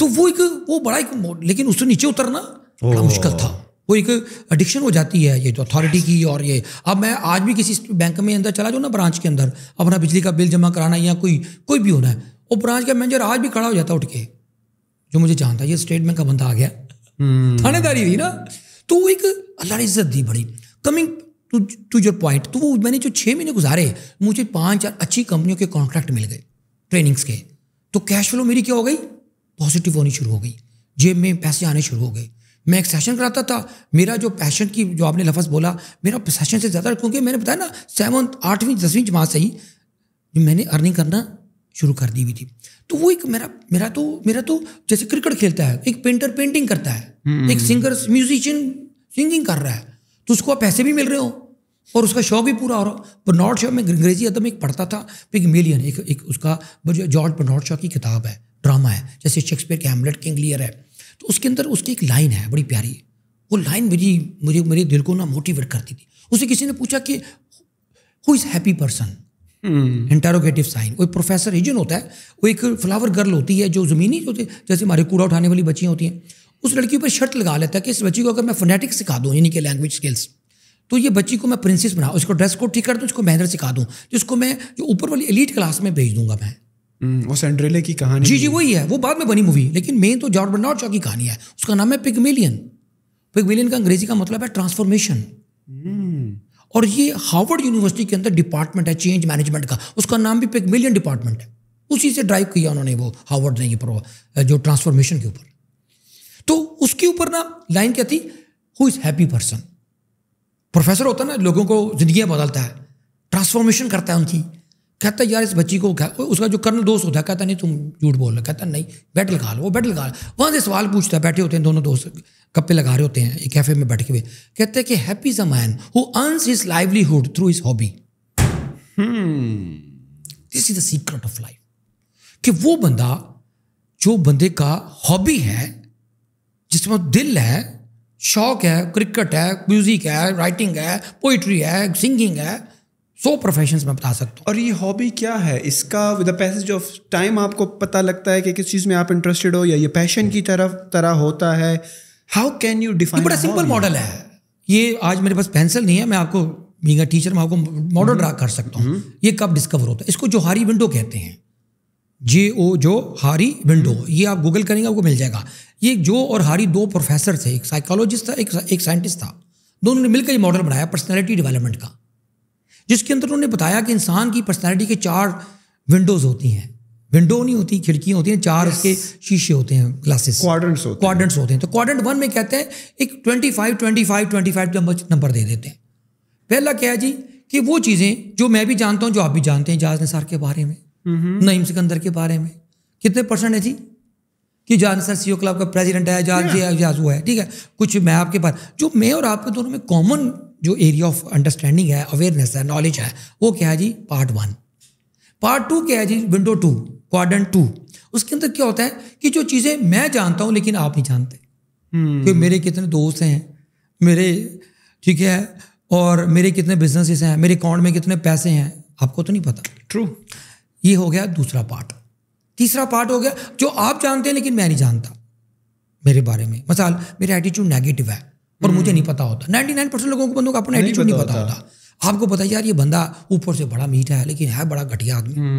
तो वो एक वो बड़ा एक लेकिन उससे नीचे उतरना बड़ा मुश्किल था वो एक एडिक्शन हो जाती है ये तो अथॉरिटी की और ये अब मैं आज भी किसी बैंक में अंदर चला जाऊँ ना ब्रांच के अंदर अपना बिजली का बिल जमा कराना या कोई कोई भी होना है वो ब्रांच का मैनेजर आज भी खड़ा हो जाता उठ के जो मुझे जानता है ये स्टेट बैंक का बंदा आ गया hmm. थानेदारी हुई ना तो वो एक अल्लाह इज्जत दी बड़ी coming to to your point तो वो मैंने जो छः महीने गुजारे मुझे पाँच चार अच्छी कंपनियों के कॉन्ट्रैक्ट मिल गए ट्रेनिंग्स के तो कैश फ्लो मेरी क्या हो गई पॉजिटिव होनी शुरू हो गई जेब में पैसे आने शुरू हो गए मैं एक सेशन कराता था मेरा जो पैशन की जो आपने लफ्ज़ बोला मेरा सेशन से ज़्यादा क्योंकि मैंने बताया ना सेवन आठवीं दसवीं जमात से ही जो मैंने अर्निंग करना शुरू कर दी हुई थी तो वो एक मेरा मेरा तो मेरा तो जैसे क्रिकेट खेलता है एक पेंटर पेंटिंग करता है हम्म, एक सिंगर म्यूजिशियन सिंगिंग कर रहा है तो उसको आप पैसे भी मिल रहे हो और उसका शौक भी पूरा हो रहा बर्नॉड शॉ में अंग्रेजी अदम एक पढ़ता था तो एक मिलियन एक एक उसका जॉर्ज बर्नॉड शॉ की किताब है ड्रामा है जैसे शेक्सपियर के हेमलेट किंग लियर है तो उसके अंदर उसकी एक लाइन है बड़ी प्यारी वो लाइन मेरी मुझे मेरे दिल को ना मोटिवेट करती थी उसे किसी ने पूछा कि who is happy person interrogative sign वो एक प्रोफेसर एजन होता है वो एक फ्लावर गर्ल होती है जो ज़मीनी होती है जैसे हमारे कूड़ा उठाने वाली बच्चियाँ होती हैं उस लड़की पर शर्ट लगा लेता है कि इस बच्ची को अगर मैं फोनेटिक्स सिखा दूँ यानी कि लैंग्वेज स्किल्स तो ये बच्ची को मैं प्रिंसेस बना उसको ड्रेस कोड ठीक कर दूँ उसको मेहनत सिखा दूँ जिसको मैं जो ऊपर वाली एलिट क्लास में भेज दूंगा मैं हम्म, वो सेंड्रेले की कहानी जी जी वही है वो बाद में बनी मूवी लेकिन मेन तो जॉर्ज बर्नार्ड शॉ की कहानी है उसका नाम है पिगमेलियन पिगमेलियन का अंग्रेजी का मतलब है ट्रांसफॉर्मेशन हम्म। और ये हार्वर्ड यूनिवर्सिटी के अंदर डिपार्टमेंट है चेंज मैनेजमेंट का उसका नाम भी पिगमेलियन डिपार्टमेंट है उसी से ड्राइव किया उन्होंने वो हार्वर्ड ने ये जो ट्रांसफॉर्मेशन के ऊपर तो उसके ऊपर ना लाइन क्या थी who is happy person professor होता है ना लोगों को जिंदगी बदलता है ट्रांसफॉर्मेशन करता है उनकी कहता यार इस बच्ची को उसका जो कर्नल दोस्त होता है कहता नहीं तुम झूठ बोल रहे कहता नहीं बैठ लगा लो वो बैठ लगा वहाँ से सवाल पूछता है बैठे होते हैं दोनों दोस्त कप्पे लगा रहे होते हैं एक कैफे में बैठ के हुए कहते हैं कि happy is a man who earns his livelihood through his hobby this is the secret of life कि वो बंदा जो बंदे का हॉबी है जिसमें दिल है शौक है क्रिकेट है म्यूजिक है राइटिंग है पोइट्री है सिंगिंग है सौ प्रोफेशंस में बता सकता हूँ और ये हॉबी क्या है इसका with the passage of time आपको पता लगता है कि किस चीज़ में आप इंटरेस्टेड हो या ये पैशन की तरफ तरह होता है हाउ कैन यू डिफाइन बड़ा सिंपल मॉडल है ये आज मेरे पास पेंसिल नहीं है मैं आपको बींग टीचर मैं आपको मॉडल हम्म। ड्रा कर सकता हूँ हम्म। ये कब डिस्कवर होता है इसको जोहारी विंडो कहते हैं जे ओ जो हारी विंडो हम्म। ये आप गूगल करेंगे आपको मिल जाएगा ये जो और हारी दो प्रोफेसर थे एक साइकोलॉजिस्ट था एक एक साइंटिस्ट था दोनों ने मिलकर ये मॉडल बनाया पर्सनैलिटी डेवलपमेंट का जिसके अंदर उन्होंने बताया कि इंसान की पर्सनैलिटी के चार विंडोज़ होती हैं विंडो नहीं होती खिड़कियाँ होती हैं चार yes. उसके शीशे होते हैं ग्लासेस क्वाड्रेंट्स होते क्वाड्रेंट्स होते हैं तो क्वाड्रेंट वन में कहते हैं एक twenty five twenty five twenty five number दे देते हैं पहला क्या है जी कि वो चीज़ें जो मैं भी जानता हूँ जो आप भी जानते हैं जाज निसार के बारे में हम्म। नईम सिकंदर के बारे में कितने परसेंट है जी कि जाज निसार सी e क्लब का प्रेजिडेंट है जहाज yeah. है ठीक है कुछ मैं आपके पास जो मैं और आपके दोनों में कॉमन जो एरिया ऑफ अंडरस्टैंडिंग है अवेयरनेस है नॉलेज है वो क्या है जी पार्ट वन पार्ट टू क्या है जी विंडो टू क्वाड्रेंट टू उसके अंदर क्या होता है कि जो चीज़ें मैं जानता हूँ लेकिन आप नहीं जानते hmm. कि मेरे कितने दोस्त हैं मेरे ठीक है और मेरे कितने बिजनेसेस हैं मेरे अकाउंट में कितने पैसे हैं आपको तो नहीं पता ट्रू ये हो गया दूसरा पार्ट तीसरा पार्ट हो गया जो आप जानते हैं लेकिन मैं नहीं जानता मेरे बारे में मसाल मेरा एटीट्यूड नेगेटिव है पर मुझे हम्म। नहीं पता होता नाइनटी नाइन परसेंट लोगों को बंदों का अपना एटीट्यूड नहीं पता, होता, आपको पता यार ये बंदा ऊपर से बड़ा मीठा है लेकिन है बड़ा घटिया आदमी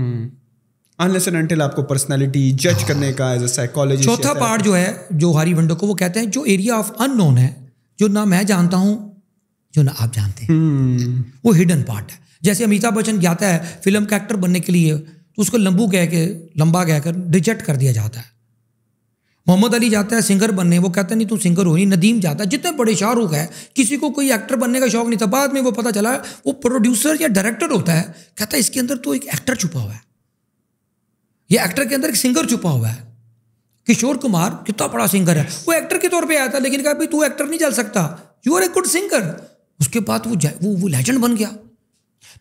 अनलेस एंड अनटिल आपको पर्सनालिटी जज करने का एज अ चौथा पार्ट जो है जो वंडो को वो कहते हैं जो एरिया ऑफ अननोन है जो ना मैं जानता हूं जो ना आप जानते हैं हम्म। वो हिडन पार्ट है जैसे अमिताभ बच्चन जाता है फिल्म का एक्टर बनने के लिए तो उसको लंबू कह के लंबा कहकर रिजेक्ट कर दिया जाता है मोहम्मद अली जाता है सिंगर बनने वो कहता नहीं तू सिंगर हो नहीं नदीम जाता है जितने बड़े शाहरुख है किसी को कोई एक्टर बनने का शौक नहीं था बाद में वो पता चला वो प्रोड्यूसर या डायरेक्टर होता है कहता है इसके अंदर तो एक एक्टर छुपा हुआ है ये एक्टर के अंदर एक सिंगर छुपा हुआ है किशोर कुमार कितना बड़ा सिंगर है वो एक्टर के तौर पर आया था लेकिन कहा भाई तू एक्टर नहीं चल सकता you are a good singer उसके बाद वो वो वो लेजेंड बन गया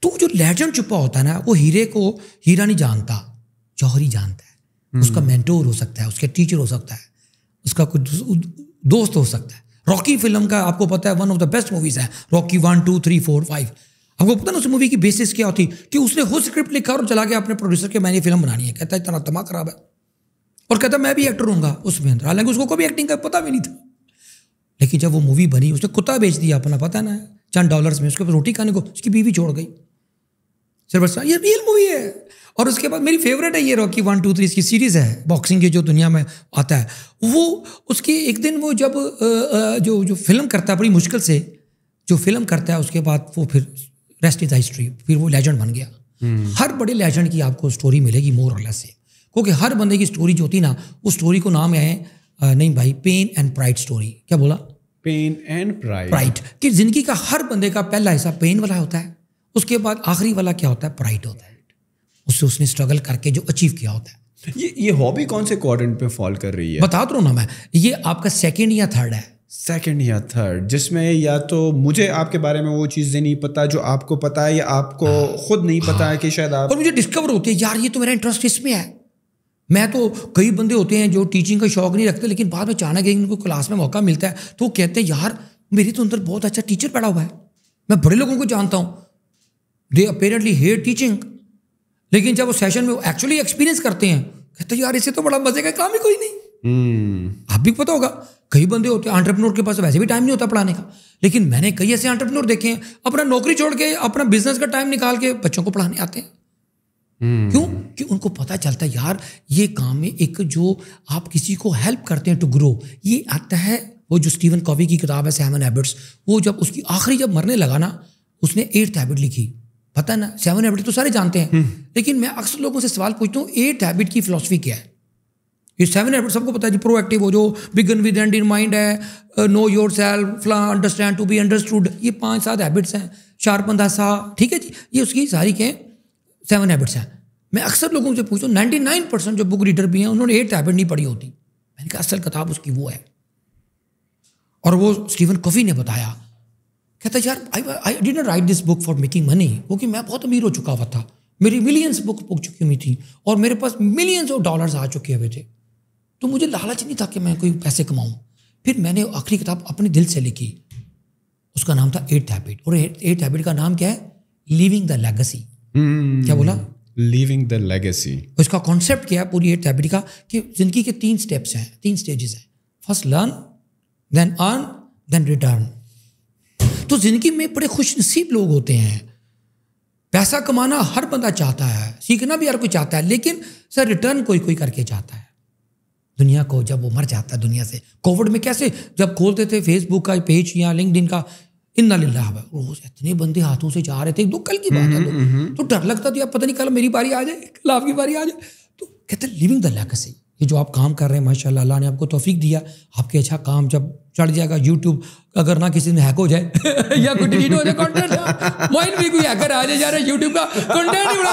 तो जो लेजेंड छुपा होता है ना वो हीरे को हीरा नहीं जानता जौहरी जानता है उसका मेंटोर हम्म। हो सकता है उसका टीचर हो सकता है उसका कुछ दोस्त हो सकता है रॉकी फिल्म का आपको पता है one of the best movies है Rocky one two three four five आपको पता ना उस मूवी की बेसिस क्या होती कि उसने खुद स्क्रिप्ट लिखा और चला गया अपने प्रोड्यूसर के मैंने फिल्म बनानी है कहता है इतना दिमाग खराब है और कहता मैं भी एक्टर हूँ उसमें अंदर हालांकि उसको कभी एक्टिंग का पता भी नहीं था लेकिन जब वो मूवी बनी उसने कुत्ता बेच दिया अपना पता ना चंद डॉलर्स में उसके रोटी खाने को उसकी बीवी छोड़ गई सिर्फ ये रियल मूवी है और उसके बाद मेरी फेवरेट है ये रॉकी वन टू थ्री इसकी सीरीज़ है बॉक्सिंग की जो दुनिया में आता है वो उसके एक दिन वो जब जो जो फिल्म करता है बड़ी मुश्किल से जो फिल्म करता है उसके बाद वो फिर रेस्ट इज हिस्ट्री फिर वो लेजेंड बन गया हम्म। हर बड़े लेजेंड की आपको स्टोरी मिलेगी मोर और लेस से क्योंकि हर बंदे की स्टोरी जो होती ना उस स्टोरी को नाम है नहीं भाई पेन एंड प्राइड स्टोरी क्या बोला पेन एंड प्राइड प्राइड कि जिंदगी का हर बंदे का पहला हिस्सा पेन वाला होता है उसके बाद आखिरी वाला क्या होता है प्राइड होता है उससे उसने स्ट्रगल करके जो अचीव किया होता है ये ये हॉबी कौन से क्वाड्रेंट पे फॉल कर रही है बता दो तो ना मैं ये आपका सेकंड या थर्ड है सेकंड या थर्ड जिसमें या तो मुझे आपके बारे में वो चीज़ें नहीं पता जो आपको पता है या आपको हाँ, खुद नहीं पता हाँ, है कि शायद आप और मुझे डिस्कवर होती है यार ये तो मेरा इंटरेस्ट इसमें है मैं तो कई बंदे होते हैं जो टीचिंग का शौक नहीं रखते लेकिन बाद में अचानक एक उनको क्लास में मौका मिलता है तो कहते हैं यार मेरे तो अंदर बहुत अच्छा टीचर पड़ा हुआ है मैं बड़े लोगों को जानता हूँ दे अपेरेंटली हेयर टीचिंग लेकिन जब वो सेशन में एक्चुअली एक्सपीरियंस करते हैं कहते यार इसे तो बड़ा मजे का काम ही कोई नहीं hmm. आप भी पता होगा कई बंदे होते हैं आंट्रप्रनोर के पास वैसे भी टाइम नहीं होता पढ़ाने का लेकिन मैंने कई ऐसे आंट्रप्रनोर देखे हैं अपना नौकरी छोड़ के अपना बिजनेस का टाइम निकाल के बच्चों को पढ़ाने आते हैं Hmm. क्यों कि उनको पता चलता है यार ये काम में एक जो आप किसी को हेल्प करते हैं टू ग्रो ये आता है वो जो स्टीवन कॉवी की किताब है सेवन हैबिट्स वो जब उसकी आखिरी जब मरने लगा ना उसने एट्थ हैबिट लिखी पता है ना सेवन हैबिट तो सारे जानते हैं हम्म। लेकिन मैं अक्सर लोगों से सवाल पूछता हूँ एट हैबिट की फिलोसफी क्या है ये सेवन हैबिट सबको पता है जी प्रोएक्टिव हो जो begin with end in mind है know yourself understand to be understood ये पांच सात हैबिट्स हैं चार पंद्रह सा ठीक है जी ये उसकी सारी के सेवन हैबिट्स हैं मैं अक्सर लोगों से पूछूँ नाइन्टी नाइन परसेंट जो बुक रीडर भी हैं उन्होंने एट हैबिट नहीं पढ़ी होती मैंने कहा असल किताब उसकी वो है और वो स्टीवन कॉफी ने बताया कहता यार I I didn't write this book for making money क्योंकि मैं बहुत अमीर हो चुका हुआ था मेरी मिलियंस बुक बुक चुकी हुई थी और मेरे पास मिलियंस ऑफ डॉलर्स आ चुके हुए थे तो मुझे लालच नहीं था कि मैं कोई पैसे कमाऊं फिर मैंने आखिरी किताब अपने दिल से लिखी उसका नाम था एट हैबिट और एट हैबिट का नाम क्या है लिविंग द लेगेसी क्या बोला लिविंग द लेगेसी उसका कॉन्सेप्ट क्या है पूरी एट हैबिट का कि जिंदगी के तीन स्टेप्स हैं तीन स्टेजेस हैं first learn then earn then return तो ज़िंदगी में बड़े खुश नसीब लोग होते हैं पैसा कमाना हर बंदा चाहता है सीखना भी हर कोई चाहता है लेकिन सर रिटर्न कोई कोई करके चाहता है दुनिया को जब वो मर जाता है दुनिया से कोविड में कैसे जब खोलते थे फेसबुक का पेज या इन का इन्ना है रोज इतने बंदे हाथों से जा रहे थे दो कल की बात है हम्म, हम्म, हम्म। तो, डर लगता था पता नहीं कल मेरी बारी आ जाए कल आपकी बारी आ जाए तो कहते लिविंग द लैक सही ये जो आप काम कर रहे हैं माशा अल्लाह ने आपको तोफीक दिया आपके अच्छा काम जब चढ़ जाएगा यूट्यूब अगर ना किसी ने हैक हो जाए या कोई डिलीट हो जाए कंटेंट माइंड भी कोई हैकर आ जाए जा रहा यूट्यूब का कंटेंट ही उड़ा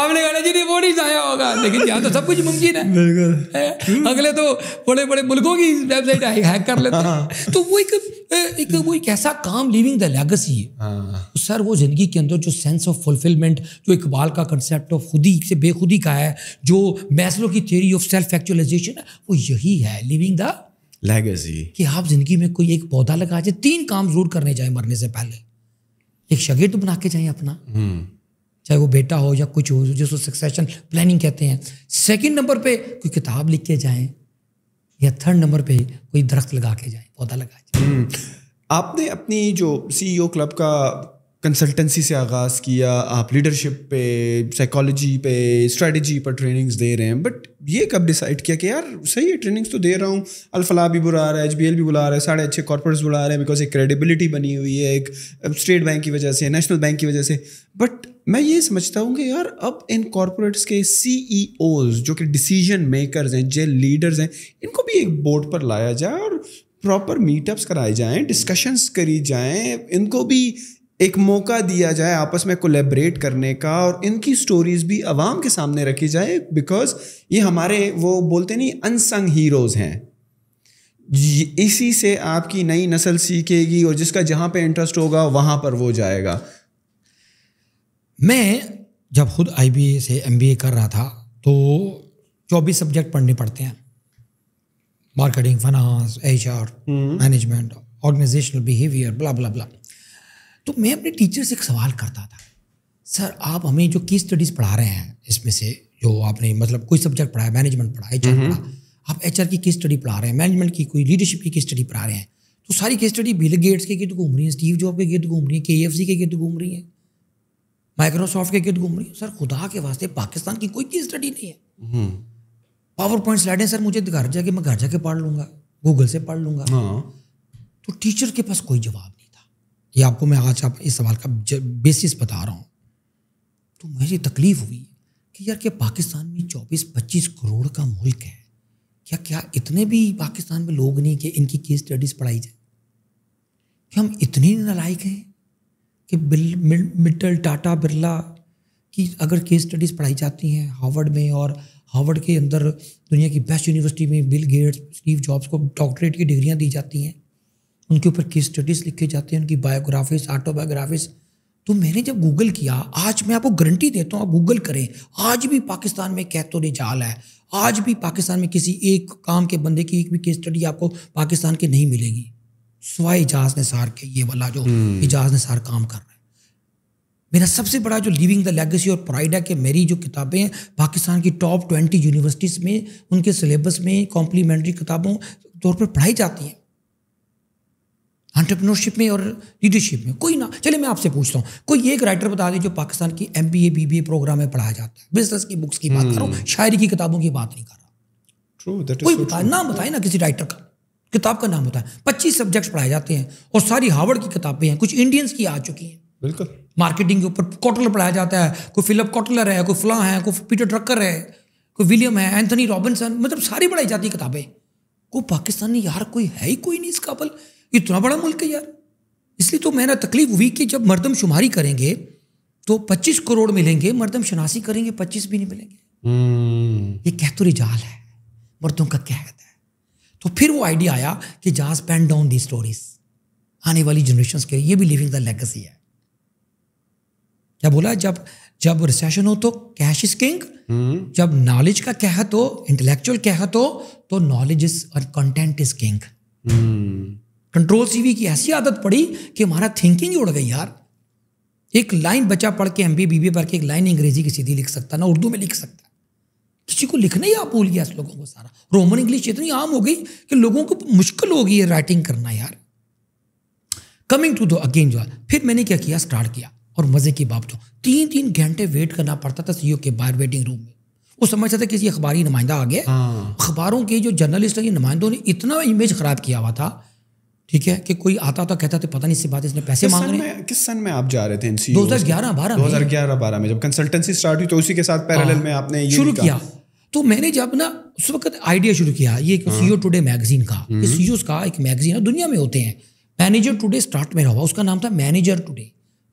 आपने कहा जी नहीं वो नहीं जाया होगा लेकिन यहाँ तो सब कुछ मुमकिन है अगले तो बड़े बड़े मुल्कों की वेबसाइट हैक कर लेते हैं हाँ। तो वो एक एक वो एक ऐसा काम लिविंग द लेगेसी है हाँ। तो सर वो जिंदगी के अंदर जो सेंस ऑफ फुलफिलमेंट जो इकबाल का कंसेप्ट ऑफ खुदी से बेखुदी का है जो मैसलो की थ्योरी ऑफ सेल्फ एक्चुअलाइजेशन है वो यही है लिविंग द लेगेसी कि आप जिंदगी में कोई एक पौधा लगा जाए तीन काम जरूर करने जाए मरने से पहले एक शगिर्द बना के जाए अपना हम्म। चाहे वो बेटा हो या कुछ हो जिसको सक्सेशन प्लानिंग कहते हैं सेकंड नंबर पे कोई किताब लिख के जाएं या थर्ड नंबर पे कोई दरख्त लगा के जाए पौधा लगा जाए हम्म। आपने अपनी जो सीईओ e क्लब का कंसल्टेंसी से आगाज़ किया आप लीडरशिप पे साइकोलॉजी पे स्ट्रेटजी पर ट्रेनिंग्स दे रहे हैं बट ये कब डिसाइड किया कि यार सही है ट्रेनिंग्स तो दे रहा हूँ अल्फला भी बुला रहा है एच भी बुला रहा है साढ़े अच्छे कॉर्पोरेट्स बुला रहे हैं बिकॉज एक क्रेडिबिलिटी बनी हुई है एक स्टेट बैंक की वजह से नेशनल बैंक की वजह से बट मैं ये समझता हूँ कि यार अब इन कॉरपोरेट्स के सी e जो कि डिसीजन मेकरस हैं जे लीडर्स हैं इनको भी एक बोर्ड पर लाया जाए और प्रॉपर मीटअप्स कराए जाएँ डिस्कशंस करी जाएँ इनको भी एक मौका दिया जाए आपस में कोलेबरेट करने का और इनकी स्टोरीज़ भी आवाम के सामने रखी जाए बिकॉज ये हमारे वो बोलते नहीं अनसंग हीरोज़ हैं इसी से आपकी नई नस्ल सीखेगी और जिसका जहाँ पे इंटरेस्ट होगा वहाँ पर वो जाएगा मैं जब खुद आई से एम कर रहा था तो चौबीस सब्जेक्ट पढ़ने पड़ते हैं marketing finance H management organisational behaviour blah blah blah तो मैं अपने टीचर से एक सवाल करता था सर आप हमें जो की स्टडीज़ पढ़ा रहे हैं इसमें से जो आपने मतलब कोई सब्जेक्ट पढ़ाया मैनेजमेंट पढ़ा एच पढ़ा आप एच की केस स्टडी पढ़ा रहे हैं मैनेजमेंट की कोई लीडरशिप की केस स्टडी पढ़ा रहे हैं तो सारी की स्टडी बिल गेट्स के गिर्द घूम रही है स्टीव जॉब के गिर्द घूम रही है के एफ सी के गिर्द घूम रही है माइक्रोसॉफ्ट के गिर्द घूम रही है सर खुदा के वास्ते पाकिस्तान की कोई की स्टडी नहीं है पावर पॉइंट है सर मुझे घर जाके मैं घर जाके पढ़ लूंगा गूगल से पढ़ लूंगा हाँ। तो टीचर के पास कोई जवाब ये आपको मैं आज आप इस सवाल का बेसिस बता रहा हूँ तो मुझे तकलीफ हुई कि यार क्या पाकिस्तान में 24-25 करोड़ का मुल्क है क्या क्या इतने भी पाकिस्तान में लोग नहीं कि इनकी केस स्टडीज़ पढ़ाई जाए कि हम इतने नलायक हैं कि बिल मिटल टाटा बिरला की अगर केस स्टडीज़ पढ़ाई जाती हैं हार्वर्ड में और हार्वर्ड के अंदर दुनिया की बेस्ट यूनिवर्सिटी में बिल गेट्स स्टीव जॉब्स को डॉक्टरेट की डिग्रियाँ दी जाती हैं उनके ऊपर केस स्टडीज़ लिखे जाते हैं उनकी बायोग्राफीज ऑटोबायोग्राफीज तो मैंने जब गूगल किया आज मैं आपको गारंटी देता हूँ आप गूगल करें आज भी पाकिस्तान में कैतो जाल है आज भी पाकिस्तान में किसी एक काम के बंदे की एक भी केस स्टडी आपको पाकिस्तान के नहीं मिलेगी सवा इजाज निसार के ये वाला जो इजाज हम्म। निसार काम कर रहा है मेरा सबसे बड़ा जो लिविंग द लेगेसी और प्राइड है कि मेरी जो किताबें हैं पाकिस्तान की टॉप ट्वेंटी यूनिवर्सिटीज़ में उनके सिलेबस में कॉम्प्लीमेंट्री किताबों तौर पर पढ़ाई जाती हैं एंटरप्रनोरशिप में और लीडरशिप में कोई ना चलिए मैं आपसे पूछता हूँ कोई एक राइटर बता दें जो पाकिस्तान की M B A B B A programme में पढ़ाया जाता है बिजनेस की बुक्स की बात कर रहा हूँ hmm. शायरी की किताबों की बात नहीं कर रहा कोई बताए नाम बताए ना किसी राइटर का किताब का नाम बताए पच्चीस सब्जेक्ट पढ़ाए जाते हैं और सारी हार्वर्ड की किताबें हैं कुछ इंडियंस की आ चुकी हैं बिल्कुल मार्केटिंग के ऊपर कॉटलर पढ़ाया जाता है कोई फिलिप कॉटलर है कोई फ्ला है कोई पीटर ट्रकर है कोई विलियम है एंथनी रॉबिनसन मतलब सारी पढ़ाई जाती किताबें कोई पाकिस्तानी यार कोई है ही कोई नहीं इस काबल इतना बड़ा मुल्क है यार इसलिए तो मेरा तकलीफ हुई कि जब मरदम शुमारी करेंगे तो 25 करोड़ मिलेंगे मरदम शनासी करेंगे 25 भी नहीं मिलेंगे hmm. ये कहतुरी जाल है मर्दों का कहत है तो फिर वो आइडिया आया कि जहाज पैंड डाउन दी स्टोरीज आने वाली जनरेशन के लिए ये भी लिविंग द लेगेसी है क्या बोला जब जब रिसेशन हो तो कैश इज किंग जब नॉलेज का कहत हो इंटेलेक्चुअल कहत हो तो नॉलेज इज और content is king control CV की ऐसी आदत पड़ी कि हमारा थिंकिंग ही उड़ गई यार एक लाइन बच्चा पढ़ के एम बी बी पढ़ के एक लाइन अंग्रेजी की सीधी लिख सकता ना उर्दू में लिख सकता किसी को लिखना ही आप भूल गया इस लोगों को सारा रोमन इंग्लिश इतनी आम हो गई कि लोगों को मुश्किल हो गई है राइटिंग करना यार कमिंग टू दो अगेन जो फिर मैंने क्या किया स्टार्ट किया और मज़े की बात जो तो। तीन तीन घंटे वेट करना पड़ता था सीओ e के बाहर वेटिंग रूम में वो समझता था किसी अखबारी नुमाइंदा आ गया हाँ। अखबारों के जो जर्नलिस्ट है नुमाइंदों ने इतना इमेज खराब किया हुआ था ठीक है कि कोई आता था तो कहता था तो पता नहीं इससे बात इसने पैसे मांग रहे हैं किस सन में आप जा रहे थे इन दो हजार ग्यारह बारह दो हजार ग्यारह बारह में जब कंसल्टेंसी स्टार्ट हुई तो उसी के साथ पैरेलल हाँ। में आपने शुरू किया तो मैंने जब ना उस वक्त आइडिया शुरू किया ये सीईओ टुडे मैगजीन का सीईओ हम्म। e का एक मैगजीन है दुनिया में होते हैं मैनेजर टुडे स्टार्ट में हुआ उसका नाम था मैनेजर टुडे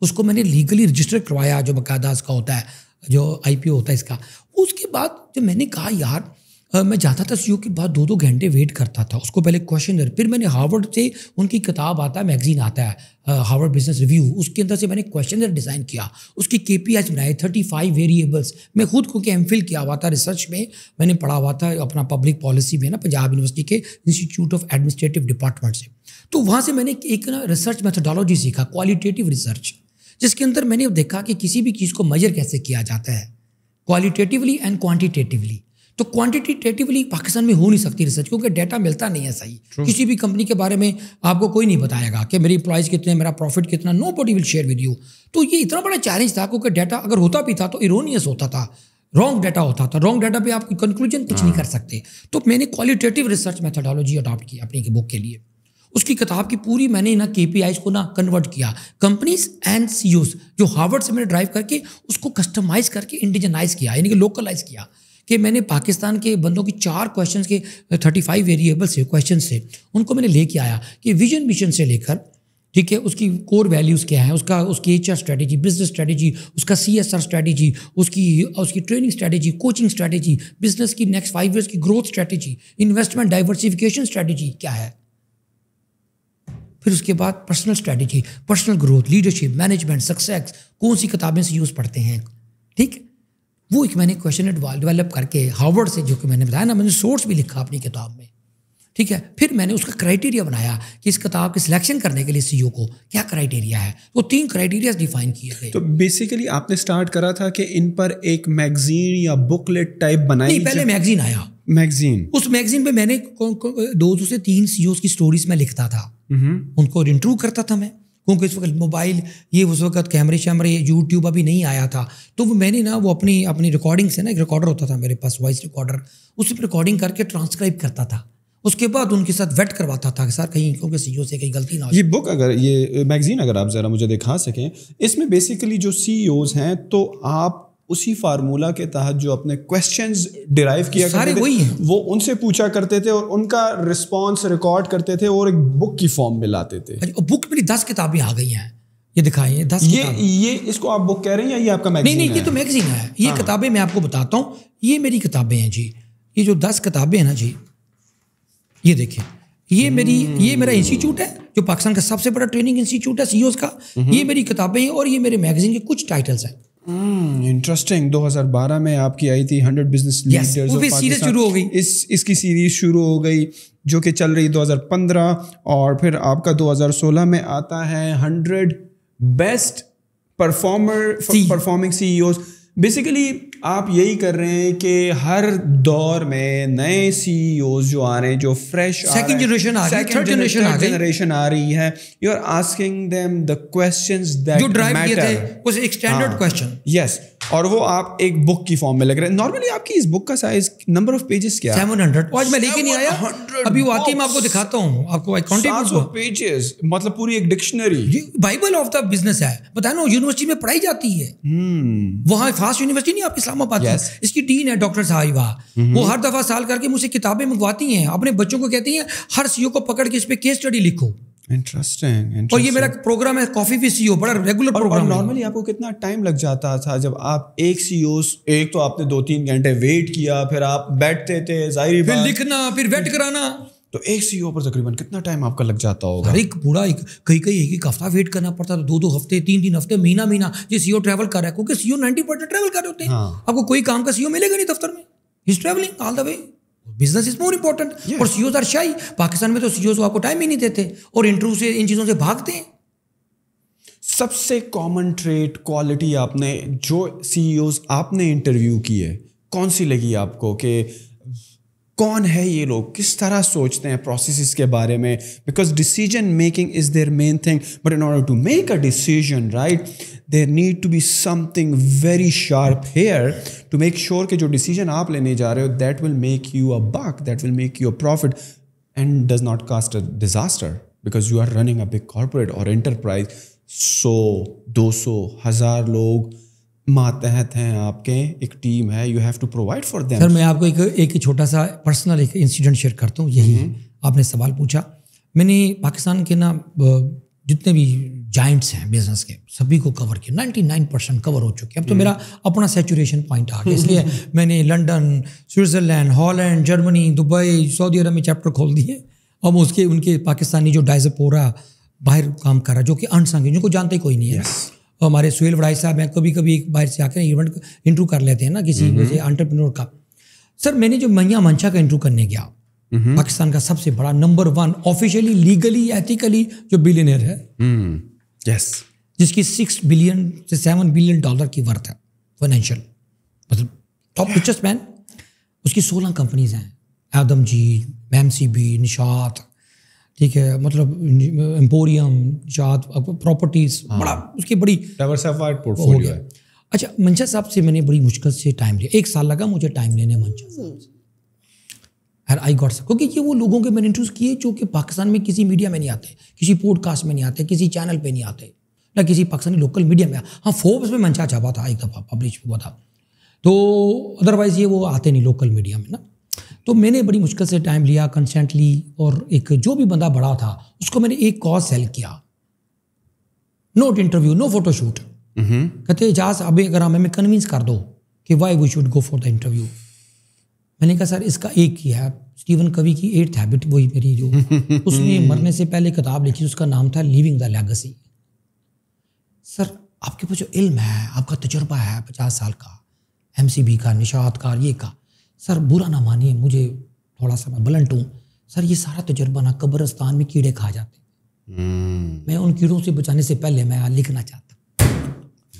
उसको मैंने लीगली रजिस्टर करवाया जो बकायदा इसका होता है जो आई होता है इसका उसके बाद जब मैंने कहा यार मैं जाता था सी के बाद दो दो घंटे वेट करता था उसको पहले क्वेश्चन फिर मैंने हार्वर्ड से उनकी किताब आता है मैगजीन आता है हार्वर्ड बिजनेस रिव्यू उसके अंदर से मैंने क्वेश्चन डिज़ाइन किया उसकी के पी एच बनाए थर्टी फाइव वेरिएबल्स मैं खुद को एम फिल किया हुआ था रिसर्च में मैंने पढ़ा हुआ था अपना पब्लिक पॉलिसी में ना पंजाब यूनिवर्सिटी के इंस्टीट्यूट ऑफ एडमिनिस्ट्रेटिव डिपार्टमेंट से तो वहाँ से मैंने एक ना रिसर्च मैथडोलॉजी सीखा क्वालिटेटिव रिसर्च जिसके अंदर मैंने देखा कि किसी भी चीज़ को मेजर कैसे किया जाता है क्वालिटेटिवली एंड क्वान्टिटेटिवली तो क्वांटिटेटिवली पाकिस्तान में हो नहीं सकती रिसर्च क्योंकि डेटा मिलता नहीं है सही किसी भी कंपनी के बारे में आपको कोई नहीं बताएगा कि मेरी इंप्लॉयज़ कितने मेरा प्रॉफिट कितना nobody will share with you तो ये इतना बड़ा चैलेंज था क्योंकि डाटा अगर होता भी था तो इरोनियस होता था रॉन्ग डाटा होता था रॉन्ग डाटा पर आप कंक्लूजन कुछ नहीं हाँ। कर सकते तो मैंने क्वालिटेटिव रिसर्च मैथडोलॉजी अडॉप्ट की अपनी बुक के लिए उसकी किताब की पूरी मैंने ना के को ना कन्वर्ट किया कंपनीज एंड सी जो हार्वर्ड से मैंने ड्राइव करके उसको कस्टमाइज करके इंडिजनाइज किया यानी कि लोकलाइज किया कि मैंने पाकिस्तान के बंदों की चार क्वेश्चन के थर्टी फाइव वेरिएबल्स है क्वेश्चन से उनको मैंने लेके आया कि विजन मिशन से लेकर ठीक है उसकी कोर वैल्यूज़ क्या है उसका उसकी H R strategy business strategy उसका सी एस आर स्ट्रैटेजी उसकी उसकी training strategy coaching strategy business की नेक्स्ट फाइव ईयर्स की growth strategy investment diversification strategy क्या है फिर उसके बाद personal strategy personal growth leadership management success कौन सी किताबें से यूज़ पढ़ते हैं ठीक वो एक मैंने क्वेश्चन डेवलप करके हार्वर्ड से जो कि मैंने बताया ना मैंने सोर्स भी लिखा अपनी किताब में ठीक है फिर मैंने उसका क्राइटेरिया बनाया कि इस किताब के सिलेक्शन करने के लिए सी e को क्या क्राइटेरिया है वो तीन क्राइटेरिया डिफाइन किए थे तो बेसिकली आपने स्टार्ट करा था कि इन पर एक मैगजीन या बुकलेट टाइप बनाई पहले मैगजीन आया मैगजीन उस मैगजीन पे मैंने दो दो से तीन सी e की स्टोरीज में लिखता था हम्म। उनको इंटरव्यू करता था मैं क्योंकि इस वक्त मोबाइल ये उस वक्त कैमरे शैमरे यूट्यूब अभी नहीं आया था तो वो मैंने ना वो अपनी अपनी रिकॉर्डिंग से ना एक रिकॉर्डर होता था मेरे पास वॉइस रिकॉर्डर उस पर रिकॉर्डिंग करके ट्रांसक्राइब करता था उसके बाद उनके साथ वेट करवाता था कि सर कहीं क्योंकि सीईओ से कहीं गलती ना ये बुक अगर ये मैगजीन अगर आप ज़रा मुझे दिखा सकें इसमें बेसिकली जो सीईओज e हैं तो आप उसी फार्मूला के तहत जो अपने क्वेश्चंस डिराइव किया सारे करते वही वो उनसे पूछा करते थे और उनका रिस्पांस रिकॉर्ड करते थे और एक बुक की फॉर्म में लाते थे बुक मेरी दस किताबें आ गई हैं ये दिखाइए दस ये ये इसको आप बुक कह रहे हैं या ये आपका मैगजीन नहीं नहीं ये तो मैगजीन है ये हाँ। किताबें मैं आपको बताता हूँ ये मेरी किताबें हैं जी ये जो दस किताबें हैं ना जी ये देखिए ये मेरी ये मेरा इंस्टीट्यूट हम्म। है जो पाकिस्तान का सबसे बड़ा ट्रेनिंग इंस्टीट्यूट है सीईओ e का हम्म। ये मेरी किताबें हैं और ये मेरे मैगजीन के कुछ टाइटल्स हैं इंटरेस्टिंग hmm, 2012 में आपकी आई थी 100 बिजनेस लीडर्स ऑफ पाकिस्तान शुरू हो गई इस इसकी सीरीज शुरू हो गई जो कि चल रही 2015 और फिर आपका 2016 में आता है 100 best performer performing CEOs basically आप यही कर रहे हैं कि हर दौर में नए सी e जो आ रहे हैं जो फ्रेश सेकंड जनरेशन आ रही है थर्ड जनरेशन आ रही जनरेशन आ रही है you are asking them the questions that जो ड्राइव किए थे उस एक स्टैंडर्ड क्वेश्चन यस और वो आप एक बुक की फॉर्म में लग रहे हैं नॉर्मली आपकी इस बुक का साइज नंबर ऑफ पेजेस क्या है हंड्रेड आज मैं लेके नहीं आया अभी वाकई मैं आपको दिखाता हूँ आपको पेजेस मतलब पूरी एक dictionary bible of the business है बताया ना यूनिवर्सिटी में पढ़ाई जाती है हम्म। वहाँ खास यूनिवर्सिटी नहीं आप इस्लामाबाद yes. इसकी डीन है डॉक्टर साहिबा mm-hmm. वो हर दफा साल करके मुझसे किताबें मंगवाती हैं अपने बच्चों को कहती हैं हर सीओ को पकड़ के इस पर केस स्टडी लिखो इंटरेस्टिंग और ये मेरा प्रोग्राम है कॉफी भी सीओ बड़ा रेगुलर प्रोग्राम नॉर्मली आपको कितना टाइम लग जाता था जब आप एक सीओ e एक तो आपने दो तीन घंटे वेट किया फिर आप बैठते थे जाहिर फिर लिखना फिर वेट कराना तो एक सी पर तकरीबन कितना टाइम आपका लग जाता होगा एक बुरा एक कई कई एक एक हफ्ता वेट करना पड़ता है दो दो हफ्ते तीन तीन हफ्ते महीना महीना ये सीईओ ट्रैवल e कर रहा है क्योंकि सीईओ नाइन्टी परसेंट ट्रैवल कर रहे होते हैं हाँ। आपको कोई काम का सीईओ e मिलेगा नहीं दफ्तर में is travelling all the way business is more important और सीईओ आर शाही पाकिस्तान में तो सीईओ को e आपको टाइम ही नहीं देते और इंटरव्यू से इन चीज़ों से भागते हैं सबसे कॉमन ट्रेड क्वालिटी आपने जो सी आपने इंटरव्यू की है कौन सी लगी आपको कि कौन है ये लोग किस तरह सोचते हैं प्रोसेस के बारे में because decision making is there main thing but in order to make a decision right there need to be something very sharp here to make sure के जो डिसीजन आप लेने जा रहे हो that will make you a buck that will make you a profit and does not cost a disaster because you are running a big corporate और enterprise सौ दो सौ हज़ार लोग मातहत हैं आपके एक टीम है you have to provide for them sir मैं आपको एक एक छोटा सा पर्सनल एक इंसिडेंट शेयर करता हूँ यही हम्म। आपने सवाल पूछा मैंने पाकिस्तान के ना जितने भी जाइंट्स हैं बिजनेस के सभी को कवर किया नाइन परसेंट कवर हो चुके हैं अब तो हम्म। मेरा अपना सेचुरेशन पॉइंट आ गया इसलिए मैंने London Switzerland Holland Germany Dubai Saudi Arabia में चैप्टर खोल दिए और उसके उनके पाकिस्तानी जो डाइजपोरा बाहर काम कर रहा जो कि अनसंग जिनको जानते कोई नहीं है yes. और हमारे सुहेल वड़ाई साहब हैं कभी कभी बाहर से आकर इवेंट इंटरव्यू कर लेते हैं ना किसी जैसे का सर मैंने जो मैया मंशा का इंटरव्यू करने गया पाकिस्तान का सबसे बड़ा number one officially legally ethically जो बिलियनर है यस हम्म, जिसकी सिक्स बिलियन से सेवन बिलियन डॉलर की वर्थ है फाइनेंशियल मतलब टॉप रिचेस्ट मैन उसकी सोलह कंपनीज हैं एदम जी एम सी बी निशात ठीक है मतलब एम्पोरियम जात प्रॉपर्टीज हाँ। बड़ा उसकी बड़ी पोर्टफोलियो है अच्छा मंशा साहब से मैंने बड़ी मुश्किल से टाइम लिया एक साल लगा मुझे टाइम लेने मंशा साहब हम्म। से आई गॉट क्योंकि ये वो लोगों के मैंने इंट्रोड्यूस किए जो कि पाकिस्तान में किसी मीडिया में नहीं आते किसी पॉडकास्ट में नहीं आते किसी चैनल पर नहीं आते ना किसी पाकिस्तानी लोकल मीडिया में हाँ फोर्ब्स में मंशा छापा था एक दफ़ा पब्लिश हुआ था तो अदरवाइज़ ये वो आते नहीं लोकल मीडिया में ना तो मैंने बड़ी मुश्किल से टाइम लिया कंसेंटली और एक जो भी बंदा बड़ा था उसको मैंने एक कॉज सेल किया नोट इंटरव्यू नो फोटोशूट कहते एजाज अभी अगर हमें कन्विंस कर दो कि why we should go for the interview मैंने कहा सर इसका एक ही है स्टीवन कवि की एट्थ हैबिट वही मेरी जो उसने मरने से पहले किताब लिखी उसका नाम था लिविंग द लेगेसी सर आपके पास जो इल्म है आपका तजुर्बा है पचास साल का एम का निशात का ये का सर बुरा ना मानिए मुझे थोड़ा सा मैं बलंट हूँ सर ये सारा तजुर्बा ना कब्रस्तान में कीड़े खा जाते hmm. मैं उन कीड़ों से बचाने से पहले मैं लिखना चाहता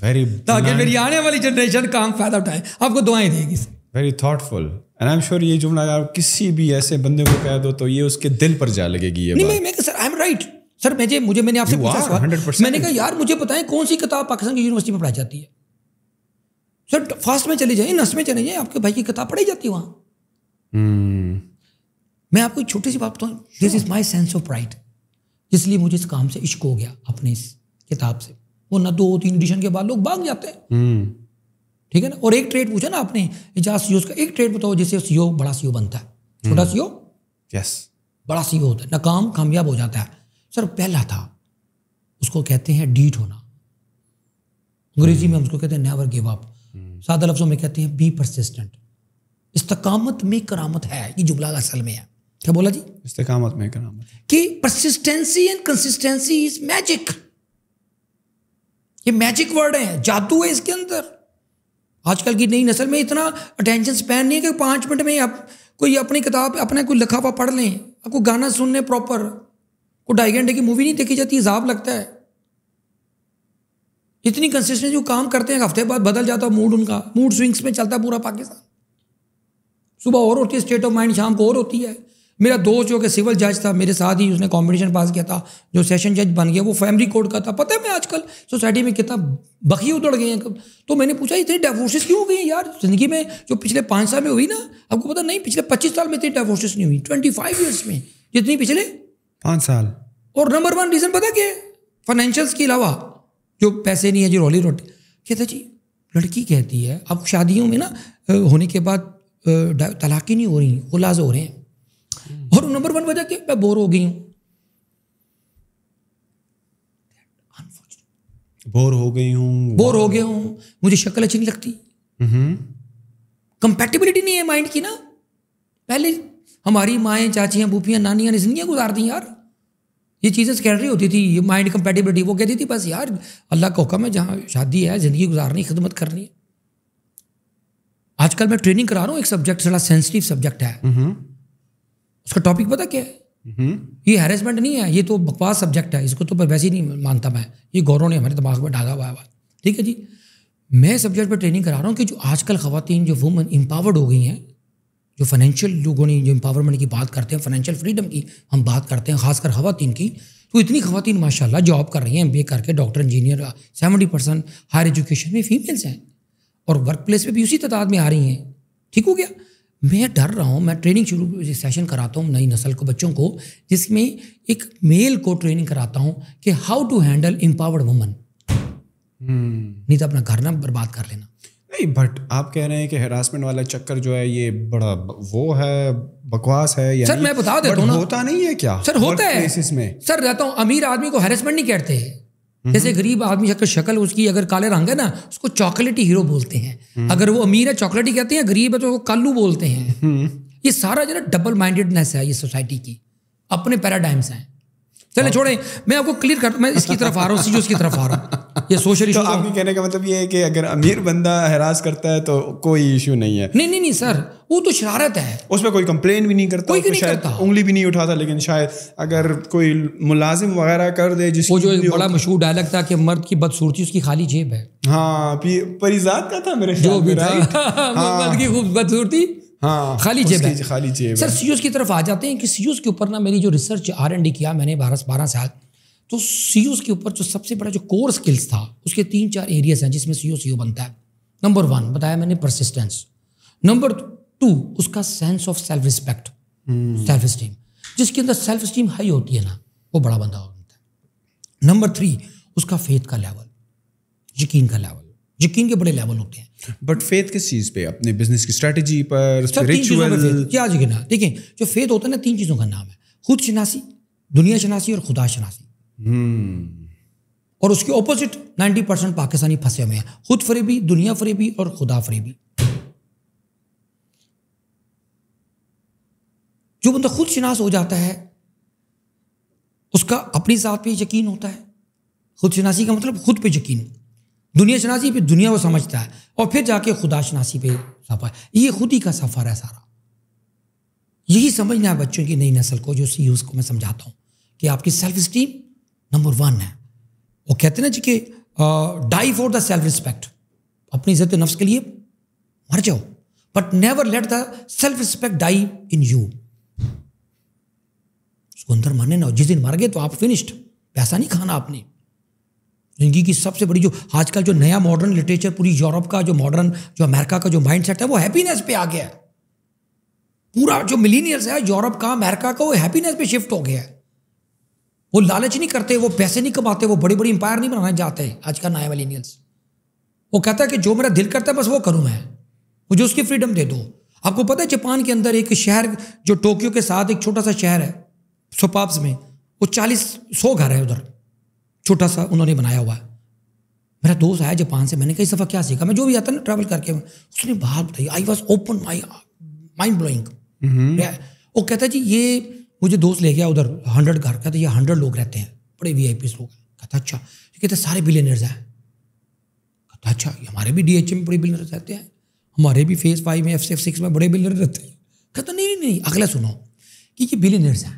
वेरी ताकि मेरी आने वाली जनरेशन का हम फायदा उठाए आपको दुआएं देगी very thoughtful and I am sure ये जुमला आप किसी भी ऐसे बंदे को कह दो तो ये उसके दिल पर जा लगेगी ये नहीं मैं, मैं sir I am right sir मैं मुझे मैंने आपसे पूछा मैंने कहा यार मुझे बताएं कौन सी किताब पाकिस्तान की यूनिवर्सिटी में पढ़ाई जाती है सर फास्ट में चले जाइए नस में चले जाइए आपके भाई की किताब पढ़ी जाती है वहां हम्म। मैं आपको एक छोटी सी बात बताऊँ this is my sense of pride इसलिए मुझे इस काम से इश्क हो गया अपने इस किताब से वो ना दो तीन एडिशन के बाद लोग भाग जाते हैं हम्म। ठीक है ना और एक ट्रेड पूछा ना आपने एजाज सीओ e का एक ट्रेड बताओ जिससे सीओ e बड़ा सीओ e बनता है छोटा सीओ हम्म। यस बड़ा सीओ होता है नाकाम कामयाब हो जाता है सर पहला था उसको कहते हैं डीट होना अंग्रेजी में हम उसको कहते हैं नेवर गिव अप हम्म। सादा लफ्ज़ों में कहते हैं बी परसिस्टेंट इस्तकामत में करामत है ये जुमला असल में है क्या बोला जी इस्तकामत में करामत कि persistency and consistency is magic ये मैजिक वर्ड है जादू है इसके अंदर आजकल की नई नस्ल में इतना अटेंशन स्पैन नहीं है कि पाँच मिनट में आप कोई अपनी किताब अपना कोई लिखा पढ़ लें आपको गाना सुन लें प्रॉपर को ढाई घंटे की मूवी नहीं देखी जाती हिसाब लगता है जितनी कंसिस्टेंसी जो काम करते हैं हफ्ते बाद बदल जाता मूड उनका मूड स्विंग्स में चलता पूरा पाकिस्तान सुबह और होती है स्टेट ऑफ माइंड शाम को और होती है मेरा दोस्त जो कि सिविल जज था मेरे साथ ही उसने कॉम्पिटिशन पास किया था जो सेशन जज बन गया वो फैमिली कोर्ट का था पता है मैं आजकल सोसाइटी में कितना बखी उतड़ गए हैं तो मैंने पूछा इतनी डाइवोर्सेस क्यों हो गई यार ज़िंदगी में जो पिछले पाँच साल में हुई ना आपको पता नहीं पिछले पच्चीस साल में इतनी डाइवोर्सेस नहीं हुई ट्वेंटी फाइव ईयर्स में जितनी पिछले पाँच साल और नंबर वन रीज़न पता क्या है फाइनेंशियल्स के अलावा जो पैसे नहीं है जो रोली रोटी कहता जी लड़की कहती है अब शादियों में ना होने के बाद तलाक़ी नहीं हो रही उलाज हो रहे हैं हम्म। और नंबर वन वजह कि मैं बोर हो गई हूँ बोर हो गई हूँ बोर हो गया हूँ मुझे शक्ल अच्छी नहीं लगती कंपेटिबिलिटी हम्म। नहीं है माइंड की ना पहले हमारी माएँ चाचियाँ बूफियाँ नानियाँ ने जिंदगी गुजार दी यार ये चीज़ें रही होती थी ये माइंड कंपेटिबिलिटी वो कहती थी बस यार अल्लाह का हुक्म है जहाँ शादी है ज़िंदगी गुजारनी खिदमत करनी है आजकल मैं ट्रेनिंग करा रहा हूँ एक सब्जेक्ट थोड़ा सेंसिटिव सब्जेक्ट है हम्म। उसका टॉपिक पता क्या है हम्म। ये हेरेसमेंट नहीं है ये तो बकवास सब्जेक्ट है इसको तो वैसे ही नहीं मानता मैं ये गौरव ने हमारे दिमाग में डाला हुआ है ठीक है जी मैं सब्जेक्ट पर ट्रेनिंग करा रहा हूँ कि जो आजकल खातन जो वुमेन एम्पावर्ड हो गई हैं जो फाइनेंशियल लोगों ने जो एम्पावरमेंट की बात करते हैं फाइनेंशियल फ्रीडम की हम बात करते हैं खासकर खातन की तो इतनी खातन माशाल्लाह जॉब कर रही हैं बी करके doctor engineer seventy percent higher education में फीमेल्स हैं और वर्क प्लेस में भी उसी तादाद में आ रही हैं ठीक हो गया मैं डर रहा हूँ मैं ट्रेनिंग शुरू सेशन कराता हूँ नई नस्ल को बच्चों को जिसमें एक मेल को ट्रेनिंग कराता हूँ कि how to handle empowered woman नहीं तो अपना घर ना बर्बाद कर लेना नहीं बट आप कह रहे हैं कि हेरासमेंट वाला चक्कर जो है ये बड़ा वो है बकवास है या सर मैं बता देता हूँ होता नहीं है क्या सर होता है में सर रहता हूँ अमीर आदमी को हेरासमेंट नहीं कहते हम्म। जैसे गरीब आदमी अगर शक्ल उसकी अगर काले रंग है ना उसको चॉकलेटी हीरो बोलते हैं हम्म। अगर वो अमीर है चॉकलेटी कहते हैं गरीब है तो उसको कालू बोलते हैं हम्म। ये सारा जो ना डबल माइंडेडनेस है ये सोसाइटी की अपने पैराडाइम्स हैं चले छोड़े मैं आपको क्लियर कर मैं इसकी तरफ आ रहा हूँ सीजो की तरफ आ रहा हूँ ये सोशल इशू तो आपके तो- कहने का मतलब ये है कि अगर अमीर बंदा हरास करता है तो कोई इशू नहीं है नहीं नहीं नहीं सर वो तो शरारत है उसमें कोई कंप्लेन भी नहीं करता कोई नहीं शायद करता उंगली भी नहीं उठाता लेकिन शायद अगर कोई मुलाजिम वगैरह कर दे जिसको जो एक बड़ा मशहूर डायलॉग था कि मर्द की बदसूरती उसकी खाली जेब है हाँ परिजात का था मेरे जो भी था मर्द की हाँ। खूब बदसूरती हाँ, खाली जेब खाली जेब सर सी e की तरफ आ जाते हैं कि सी e के ऊपर ना मेरी जो रिसर्च आर एंड डी किया मैंने बारह बारह साल तो सी e के ऊपर जो सबसे बड़ा जो कोर स्किल्स था उसके तीन चार एरियाज हैं जिसमें सीओ सी बनता है नंबर वन बताया मैंने परसिस्टेंस नंबर टू उसका sense of self respect self esteem जिसके अंदर सेल्फ स्टीम हाई होती है ना वो बड़ा बंदा बनता है नंबर थ्री उसका फेथ का लेवल यकीन का लेवल यकीन के बड़े लेवल होते हैं बट फेथ किस चीज़ पे अपने बिजनेस की स्ट्रेटजी पर रिचुअल क्या ना देखें जो फेथ होता है ना तीन चीज़ों का नाम है खुद शनासी दुनिया शनासी और खुदा शनासी हम्म। और उसके ऑपोजिट 90 परसेंट पाकिस्तानी फंसे हुए हैं खुद फरेबी दुनिया फरेबी और खुदा फरेबी जो बंदा खुद शनास हो जाता है उसका अपनी ज़ात पे यकीन होता है खुद शिनासी का मतलब खुद पे यकीन दुनिया शनासी पे दुनिया को समझता है और फिर जाके खुदा शनासी पे सफर ये खुद ही का सफ़र है सारा यही समझना है बच्चों की नई नस्ल को जो सी यूज़ को मैं समझाता हूँ कि आपकी सेल्फ स्टीम नंबर वन है वो कहते ना जी कि die for the self respect अपनी इज्जत नफ्स के लिए मर जाओ but never let the self respect die in you उसको अंदर मरने ना हो जिस दिन मर गए तो आप फिनिश्ड पैसा नहीं खाना आपने जिंदगी की सबसे बड़ी जो आजकल जो नया मॉडर्न लिटरेचर पूरी यूरोप का जो मॉडर्न जो अमेरिका का जो माइंड सेट है वो हैप्पीनेस पे आ गया है पूरा जो मिलीनियर्स है यूरोप का अमेरिका का वो हैप्पीनेस पे शिफ्ट हो गया है वो लालच नहीं करते वो पैसे नहीं कमाते वो बड़ी बड़ी इंपायर नहीं बनाना चाहते आज का नया मिलीनियल्स वो कहता है कि जो मेरा दिल करता है बस वो करूँ मैं मुझे उसकी फ्रीडम दे दो आपको पता है जापान के अंदर एक शहर जो टोक्यो के साथ एक छोटा सा शहर है सोपाप्स में वो चालीस सौ घर है उधर छोटा सा उन्होंने बनाया हुआ है मेरा दोस्त आया जापान से मैंने कई सफ़ा क्या सीखा मैं जो भी आता ना ट्रैवल करके उसने बाहर बताई I was open my mind blowing वो कहता है जी ये मुझे दोस्त ले गया उधर हंड्रेड घर कहते तो ये हंड्रेड लोग रहते हैं बड़े वी आई पी लोग कहता अच्छा कहते सारे बिलियनर्स हैं कहता अच्छा, अच्छा हमारे भी डी में बड़े बिलियनर्स रहते हैं हमारे भी फेस फाइव में एफ सी एफ सिक्स में बड़े बिलियनर रहते हैं कहता नहीं नहीं नहीं अगला सुनो कि ये बिलियनर्स हैं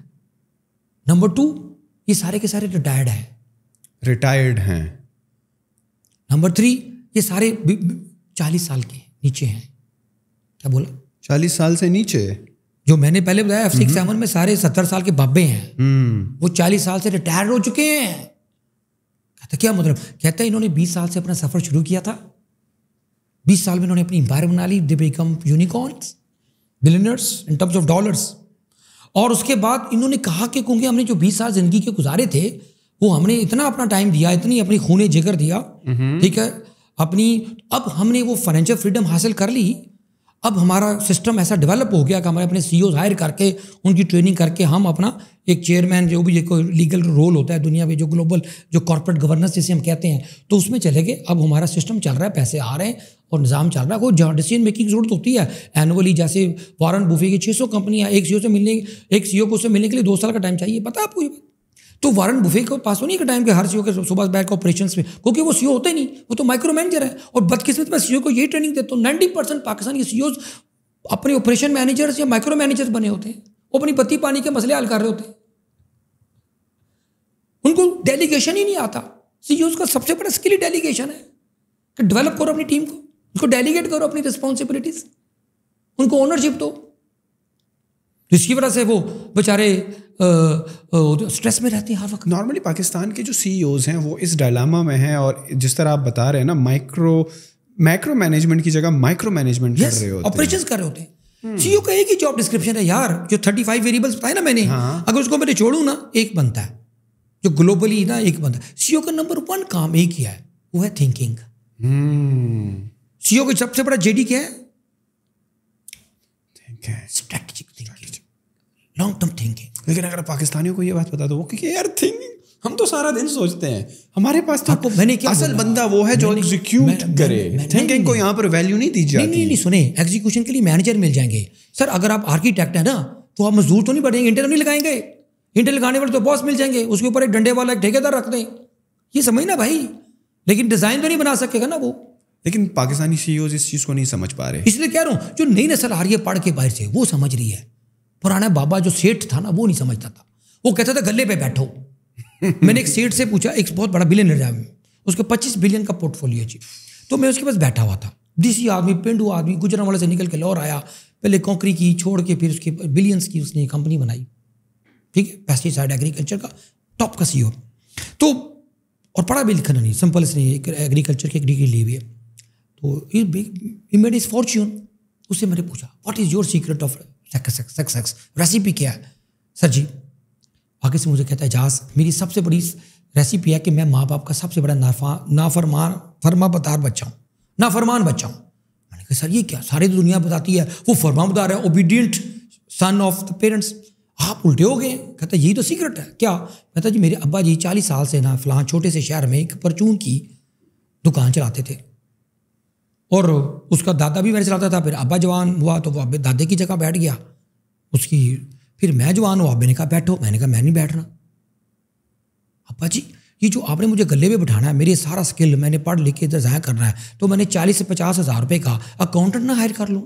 नंबर टू ये सारे के सारे रिटायर्ड हैं रिटायर्ड हैं नंबर थ्री ये सारे चालीस साल के नीचे हैं क्या बोला चालीस साल से नीचे जो मैंने पहले बताया एफ सिक्स सेवन में सारे सत्तर साल के बब्बे हैं हम्म। वो चालीस साल से रिटायर हो चुके हैं कहता क्या मतलब कहता है इन्होंने बीस साल से अपना सफर शुरू किया था बीस साल में इन्होंने अपनी बार बना ली they become unicorns billionaires in terms of dollars और उसके बाद इन्होंने कहा कि क्योंकि हमने जो बीस साल जिंदगी के गुजारे थे वो हमने इतना अपना टाइम दिया इतनी अपनी खूने जिगर दिया हम्म। ठीक है अपनी अब हमने वो फाइनेंशियल फ्रीडम हासिल कर ली अब हमारा सिस्टम ऐसा डेवलप हो गया कि हमारे अपने सी हायर e करके उनकी ट्रेनिंग करके हम अपना एक चेयरमैन जो भी एक लीगल रोल होता है दुनिया में जो ग्लोबल जो कॉरपोरेट गवर्नेंस जिसे हम कहते हैं तो उसमें चले गए अब हमारा सिस्टम चल रहा है पैसे आ रहे हैं और निज़ाम चल रहा है कोई डिसीजन मेकिंग जरूरत होती है एनुअली जैसे वारन बुफे की छः सौ कंपनियाँ एक सी e से मिलने एक सी e को उससे मिलने के लिए दो साल का टाइम चाहिए पता आपको तो वारन बुफे के पास तो नहीं टाइम के हर सीओ e के सुबह बैठ के ऑपरेशन में क्योंकि वो सीओ e होते नहीं वो तो माइक्रो मैनेजर है और बदकिस्मत में सीओ e को यही ट्रेनिंग देते तो नाइन्टी परसेंट पाकिस्तान के सीओ अपने ऑपरेशन मैनेजर्स या माइक्रो मैनेजर्स बने होते हैं वो अपनी पति पानी के मसले हल कर रहे होते हैं उनको डेलीगेशन ही नहीं आता सीईओ का सबसे बड़ा स्किल ही डेलीगेशन है कि डेवलप करो अपनी टीम को उनको डेलीगेट करो अपनी रिस्पॉन्सिबिलिटीज उनको ओनरशिप दो जिसकी वजह से वो बेचारे स्ट्रेस तो में रहती हैं हर वक्त नॉर्मली पाकिस्तान के जो सी e हैं वो इस डायलामा में हैं और जिस तरह आप बता रहे हैं ना माइक्रो माइक्रो मैनेजमेंट की जगह माइक्रो मैनेजमेंट yes, कर रहे होते ऑपरेशंस कर रहे होते हैं सीईओ hmm. e का एक ही जॉब डिस्क्रिप्शन है यार जो थर्टी फाइव वेरिएबल्स बताए ना मैंने हाँ। अगर उसको मैंने छोड़ू ना एक बनता है जो ग्लोबली ना एक बनता है सीईओ e का नंबर वन काम एक ही है वो है थिंकिंग सीईओ hmm. का सबसे बड़ा जेडी क्या है strategic thinking long term thinking लेकिन अगर पाकिस्तानियों को ये बात बता दो तो वो क्योंकि यार थिंग हम तो सारा दिन सोचते हैं हमारे पास तो आपको हाँ, तो मैंने क्या असल बंदा वो है जो एग्जीक्यूट करे थिंकिंग को यहाँ पर वैल्यू नहीं दी जाती नहीं नहीं सुने एग्जीक्यूशन के लिए मैनेजर मिल जाएंगे सर अगर आप आर्किटेक्ट हैं ना तो आप मजदूर तो नहीं बढ़ेंगे इंटर नहीं लगाएंगे इंटर लगाने वाले तो बॉस मिल जाएंगे उसके ऊपर एक डंडे वाला एक ठेकेदार रख दें ये समझ ना भाई लेकिन डिजाइन तो नहीं बना सकेगा ना वो लेकिन पाकिस्तानी सीईओ e इस चीज़ को नहीं समझ पा रहे इसलिए कह रहा हूं जो नई नस्ल आ रही है पढ़ के बाहर से वो समझ रही है पुराना बाबा जो सेठ था ना वो नहीं समझता था वो कहता था गले पे बैठो मैंने एक सेठ से पूछा एक बहुत बड़ा बिलियन है उसके पच्चीस बिलियन का पोर्टफोलियो जी तो मैं उसके पास बैठा हुआ था डीसी आदमी पेंडू आदमी गुजरा वाले से निकल के लौर आया पहले कौकरी की छोड़ के फिर उसके बिलियंस की उसने कंपनी बनाई ठीक है पेस्टिसाइड एग्रीकल्चर का टॉप का सीओ e तो और पढ़ा भी लिखा नहीं सिंपल इसने एक एग्रीकल्चर की डिग्री ली हुई है तो मेड इज फॉर्च्यून उससे मैंने पूछा what is your secret of success recipe क्या है सर जी आगे से मुझे कहता है जहाज मेरी सबसे बड़ी रेसिपी है कि मैं माँ बाप का सबसे बड़ा नाफा नाफरमान फरमा बतार बच्चा हूँ नाफरमान बच्चा हूँ मैंने कहा सर ये क्या सारी तो दुनिया बताती है वो फरमा बता है obedient son of the parents आप उल्टे हो गए कहता यही तो सीक्रेट है क्या कहता जी मेरे अब्बा जी चालीस साल से ना फिलहाल छोटे से शहर में एक परचून की दुकान चलाते थे और उसका दादा भी मेरे चलाता था फिर अबा जवान हुआ तो वो अबे दादे की जगह बैठ गया उसकी फिर मैं जवान हुआ अबे ने कहा बैठो मैंने कहा मैं नहीं बैठना अबा जी ये जो आपने मुझे गले में बिठाना है मेरे सारा स्किल मैंने पढ़ लिख के इधर ज़ाया करना है तो मैंने चालीस से पचास हज़ार रुपये का अकाउंटेंट ना हायर कर लूँ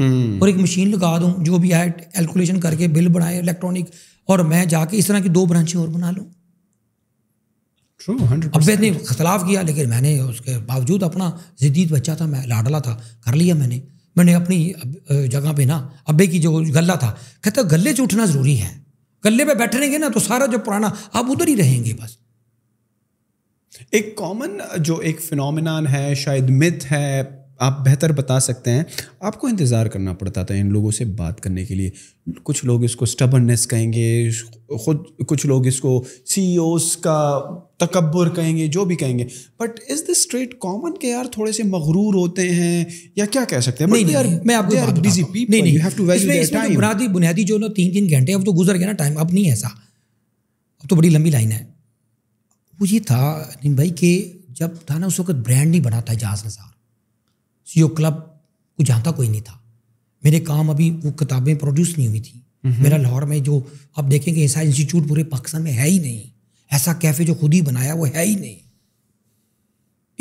हम्म। और एक मशीन लगा दूँ जो भी आए कैलकुलेशन करके बिल बनाए इलेक्ट्रॉनिक और मैं जाके इस तरह की दो ब्रांचें और बना लूँ अब ने खिलाफ किया लेकिन मैंने उसके बावजूद अपना जिद्दीत बच्चा था मैं लाडला था कर लिया मैंने मैंने अपनी जगह पे ना अब्बे की जो गला था कहता गले से उठना ज़रूरी है गले पे बैठेंगे ना तो सारा जो पुराना आप उधर ही रहेंगे बस एक कॉमन जो एक फिनोमिनान है शायद मिथ है आप बेहतर बता सकते हैं आपको इंतज़ार करना पड़ता था इन लोगों से बात करने के लिए कुछ लोग इसको स्टबननेस कहेंगे खुद कुछ लोग इसको सी e का तकबर कहेंगे जो भी कहेंगे but is this straight common के यार थोड़े से मगरूर होते हैं या क्या कह सकते हैं नहीं, नहीं, नहीं, मैं आपको नहीं हैव टू तो बुनियादी बुनियादी जो ना तीन तीन घंटे अब तो गुजर गया ना टाइम अब नहीं ऐसा अब तो बड़ी लंबी लाइन है वो ये था भाई कि जब था ना उस वक्त ब्रांड नहीं बना था जहाज नजार योग क्लब को जानता कोई नहीं था मेरे काम अभी वो किताबें प्रोड्यूस नहीं हुई थी मेरा लाहौर में जो आप देखेंगे ऐसा इंस्टीट्यूट पूरे पाकिस्तान में है ही नहीं ऐसा कैफे जो खुद ही बनाया वो है ही नहीं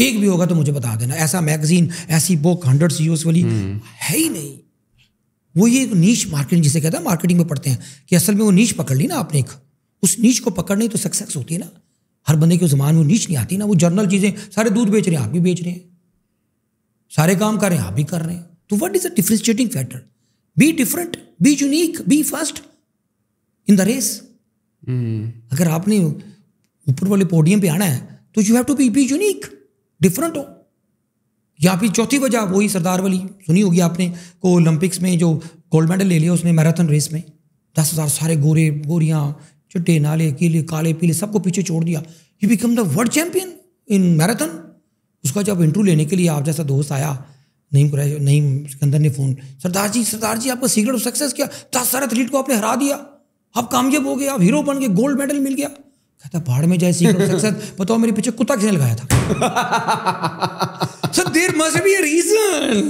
एक भी होगा तो मुझे बता देना ऐसा मैगजीन ऐसी बुक हंड्रेड सी वाली हम्म। है ही नहीं वो ये नीच मार्केटिंग जिसे कहता है मार्केटिंग में पढ़ते हैं कि असल में वो नीच पकड़ ली ना आपने एक उस नीच को पकड़ने तो सक्सेस होती है ना हर बंदे की जुबान वो नीच नहीं आती ना वो जर्नल चीज़ें सारे दूध बेच रहे हैं आप भी बेच रहे हैं सारे काम कर रहे हैं आप भी कर रहे हैं तो what is a differentiating factor be different be unique be first in the race अगर आपने ऊपर वाले पोडियम पे आना है तो you have to be be unique different हो या फिर चौथी वजह वही सरदार वाली सुनी होगी आपने को ओलंपिक्स में जो गोल्ड मेडल ले लिया उसने मैराथन रेस में दस हज़ार सारे गोरे गोरियाँ चिट्टे नाले केले काले पीले सबको पीछे छोड़ दिया you become the world champion in marathon उसका जब इंटरव्यू लेने के लिए आप जैसा दोस्त आया नहीं कुरैश नहीं सिकंदर ने फ़ोन सरदार जी सरदार जी आपका सीक्रेट ऑफ सक्सेस क्या दस सारे एथलीट को आपने हरा दिया आप कामयाब हो गए आप हीरो बन गए गोल्ड मेडल मिल गया कहता पहाड़ में जाए सीक्रेट ऑफ सक्सेस बताओ मेरे पीछे कुत्ता किसने लगाया था sir there must be reason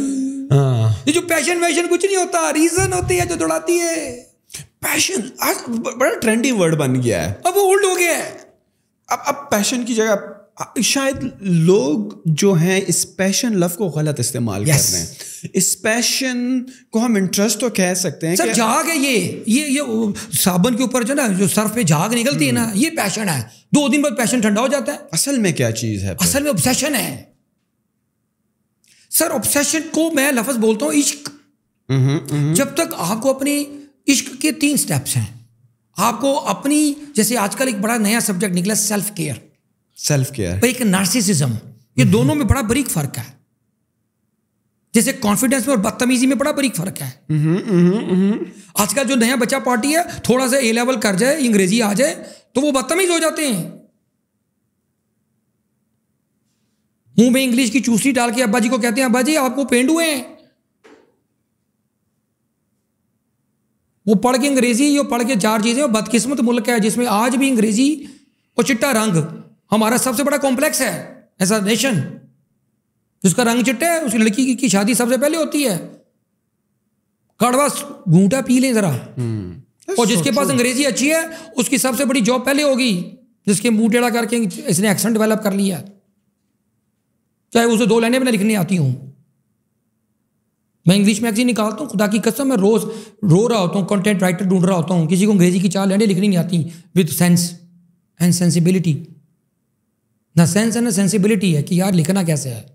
ये जो पैशन वैशन कुछ नहीं होता रीजन होती है जो दौड़ाती है पैशन आज बड़ा ट्रेंडी वर्ड बन गया है अब वो ओल्ड हो गया है अब अब पैशन की जगह शायद लोग जो हैं इस पैशन लव को गलत इस्तेमाल yes. कर रहे हैं इस पैशन को हम इंटरेस्ट तो कह सकते हैं सर झाग है ये ये ये साबुन के ऊपर जो ना जो सर्फ पे झाग निकलती है ना ये पैशन है दो दिन बाद पैशन ठंडा हो जाता है असल में क्या चीज़ है असल में ऑब्सेशन है सर ऑब्सेशन को मैं लफज बोलता हूँ इश्क नहीं, हम्म, नहीं। हम्म। जब तक आपको अपनी इश्क के तीन स्टेप्स हैं आपको अपनी जैसे आजकल एक बड़ा नया सब्जेक्ट निकला सेल्फ केयर सेल्फ केयर एक नार्सिसिज्म ये mm-hmm. दोनों में बड़ा बारीक फर्क है जैसे कॉन्फिडेंस में और बदतमीजी में बड़ा बरीक फर्क है mm-hmm, mm-hmm, आजकल जो नया बच्चा पार्टी है थोड़ा सा ए लेवल कर जाए अंग्रेजी आ जाए तो वो बदतमीज हो जाते हैं मुंह में इंग्लिश की चूसली डाल के अब्बा जी को कहते हैं अब्बा जी आपको हुए हैं वो पढ़ के अंग्रेजी और पढ़ के चार चीजें बदकिस्मत मुल्क है जिसमें आज भी अंग्रेजी और चिट्टा रंग हमारा सबसे बड़ा कॉम्प्लेक्स है ऐसा नेशन जिसका रंग चिट्टे है उसकी लड़की की, की शादी सबसे पहले होती है कड़वा घूटा पी लें जरा हम्म। और जिसके पास अंग्रेजी अच्छी है उसकी सबसे बड़ी जॉब पहले होगी जिसके मुंह टेढ़ा करके इसने एक्सेंट डेवलप कर लिया चाहे उसे दो लाइने भी ना लिखनी आती हूं मैं इंग्लिश मैगजीन निकालता हूँ खुदा की कसम मैं रोज रो रहा होता हूँ कंटेंट राइटर ढूंढ रहा होता हूँ किसी को अंग्रेजी की चार लाइने लिखनी नहीं आती विद सेंस एंड सेंसिबिलिटी ना सेंस है ना सेंसिबिलिटी है कि यार लिखना कैसे है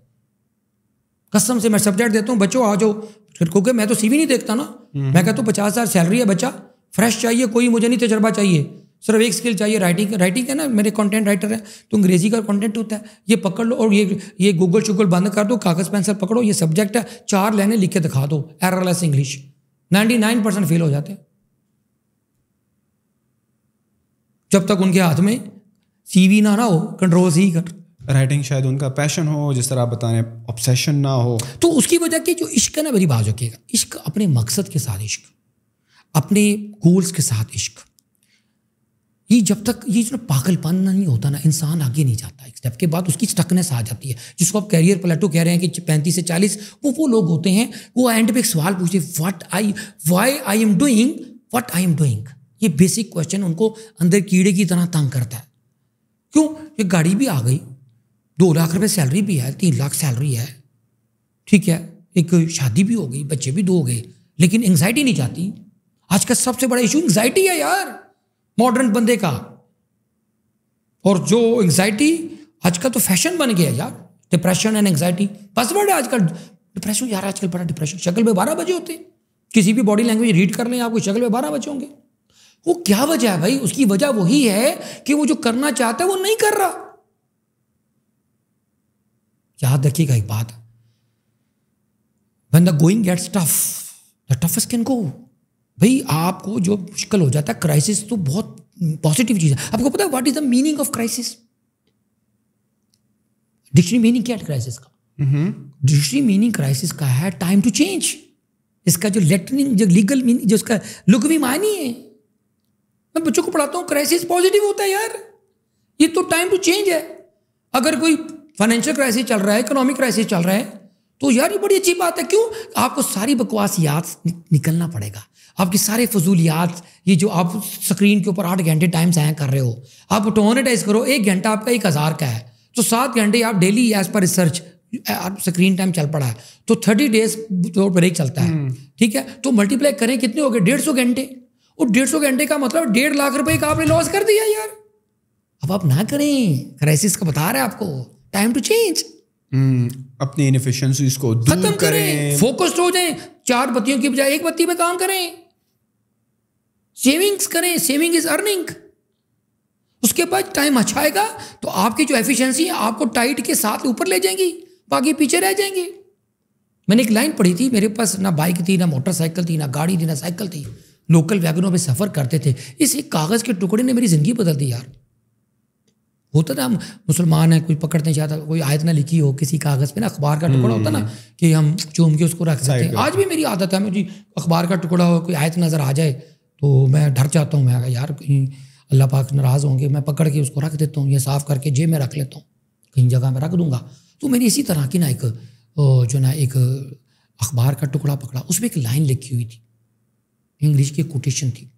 कसम से मैं सब्जेक्ट देता हूँ बच्चों आ जाओ क्योंकि मैं तो सीवी नहीं देखता ना हम्म। मैं कहता हूँ तो पचास हज़ार सैलरी है बच्चा फ्रेश चाहिए कोई मुझे नहीं तजर्बा चाहिए सिर्फ एक स्किल चाहिए राइटिंग राइटिंग है ना मेरे कंटेंट राइटर है तो अंग्रेजी का कंटेंट होता है ये पकड़ लो और ये ये गूगल शूगल बंद कर दो कागज़ पेंसिल पकड़ो ये सब्जेक्ट है चार लाइने लिख के दिखा दो errorless English ninety nine percent fail हो जाते हैं जब तक उनके हाथ में वी ना रहा हो कंट्रोल ही कर राइटिंग शायद उनका पैशन हो जिस तरह आप बता रहे हैं ऑब्सेशन ना हो तो उसकी वजह की जो इश्क है ना मेरी बात रखिएगा इश्क अपने मकसद के साथ इश्क अपने गोल्स के साथ इश्क ये जब तक ये जो पागलपन ना नहीं होता ना इंसान आगे नहीं जाता एक स्टेप के बाद उसकी स्टकनेस आ जाती है जिसको आप कैरियर प्लेटो कह रहे हैं कि पैंतीस से चालीस वो वो लोग होते हैं वो एंड पे एक सवाल पूछते what I why I am doing what I am doing ये बेसिक क्वेश्चन उनको अंदर कीड़े की तरह तंग करता है क्यों ये गाड़ी भी आ गई दो लाख रुपए सैलरी भी है तीन लाख सैलरी है ठीक है एक शादी भी हो गई बच्चे भी दो हो गए लेकिन एंग्जाइटी नहीं जाती आज का सबसे बड़ा इशू एंग्जाइटी है यार मॉडर्न बंदे का और जो एंग्जाइटी आज का तो फैशन बन गया यार डिप्रेशन एंड एंगजाइटी बस है आजकल डिप्रेशन यार आजकल बड़ा डिप्रेशन शक्ल में बारह बजे होते किसी भी बॉडी लैंग्वेज रीड कर लें आपको शक्ल में बारह बजे होंगे वो क्या वजह है भाई उसकी वजह वही है कि वो जो करना चाहता है वो नहीं कर रहा याद रखिएगा एक बात when the going gets tough the toughest can go भाई आपको जो मुश्किल हो जाता है क्राइसिस तो बहुत पॉजिटिव चीज़ है आपको पता है what is the meaning of crisis dictionary meaning क्या है क्राइसिस का डिक्शनरी मीनिंग क्राइसिस का है टाइम टू चेंज इसका जो लेटरिंग जो लीगल मीनिंग जो उसका लुक भी मानी है मैं बच्चों को पढ़ाता हूँ क्राइसिस पॉजिटिव होता है यार ये तो टाइम टू चेंज है अगर कोई फाइनेंशियल क्राइसिस चल रहा है इकोनॉमिक क्राइसिस चल रहा है तो यार ये बड़ी अच्छी बात है क्यों आपको सारी बकवास याद निकलना पड़ेगा आपकी सारे फजूल याद ये जो आप स्क्रीन के ऊपर आठ घंटे टाइम जाया कर रहे हो आप टोनेटाइज करो एक घंटा आपका एक हज़ार का है तो सात घंटे आप daily as per research screen time चल पड़ा है तो थर्टी डेज ब्रेक चलता है हम्म। ठीक है तो मल्टीप्लाई करें कितने हो गए डेढ़ सौ घंटे और डेढ़ सौ घंटे का मतलब डेढ़ लाख रुपए का आपने लॉस कर दिया यार अब आप ना करें क्राइसिस का बता रहे आपको टाइम टू चेंज अपनी इनफिशिएंसीज को करें, फोकस्ड हो जाएं चार बत्तियों की बजाय एक बत्ती पे काम करें सेविंग्स करें सेविंग इज अर्निंग उसके बाद टाइम अच्छा आएगा तो आपकी जो एफिशिएंसी है आपको टाइट के साथ ऊपर ले जाएंगी बाकी पीछे रह जाएंगे मैंने एक लाइन पढ़ी थी मेरे पास ना बाइक थी ना मोटरसाइकिल थी ना गाड़ी थी ना साइकिल थी लोकल वैगनों में सफ़र करते थे इस एक कागज़ के टुकड़े ने मेरी ज़िंदगी बदल दी यार होता था हम मुसलमान हैं कोई पकड़ते चाहता कोई आयत ना लिखी हो किसी कागज़ पे ना अखबार का टुकड़ा होता ना हम्म। कि हम चूम के उसको रख सकते हैं आज भी मेरी आदत है मुझे अखबार का टुकड़ा हो कोई आयत नज़र आ जाए तो मैं डर जाता हूँ मैं यार कहीं अल्लाह पाक नाराज़ होंगे मैं पकड़ के उसको रख देता हूँ या साफ़ करके जेब में रख लेता हूँ कहीं जगह में रख दूंगा तो मैंने इसी तरह की ना एक जो ना एक अखबार का टुकड़ा पकड़ा उसमें एक लाइन लिखी हुई थी इंग्लिश की कोटेशन थी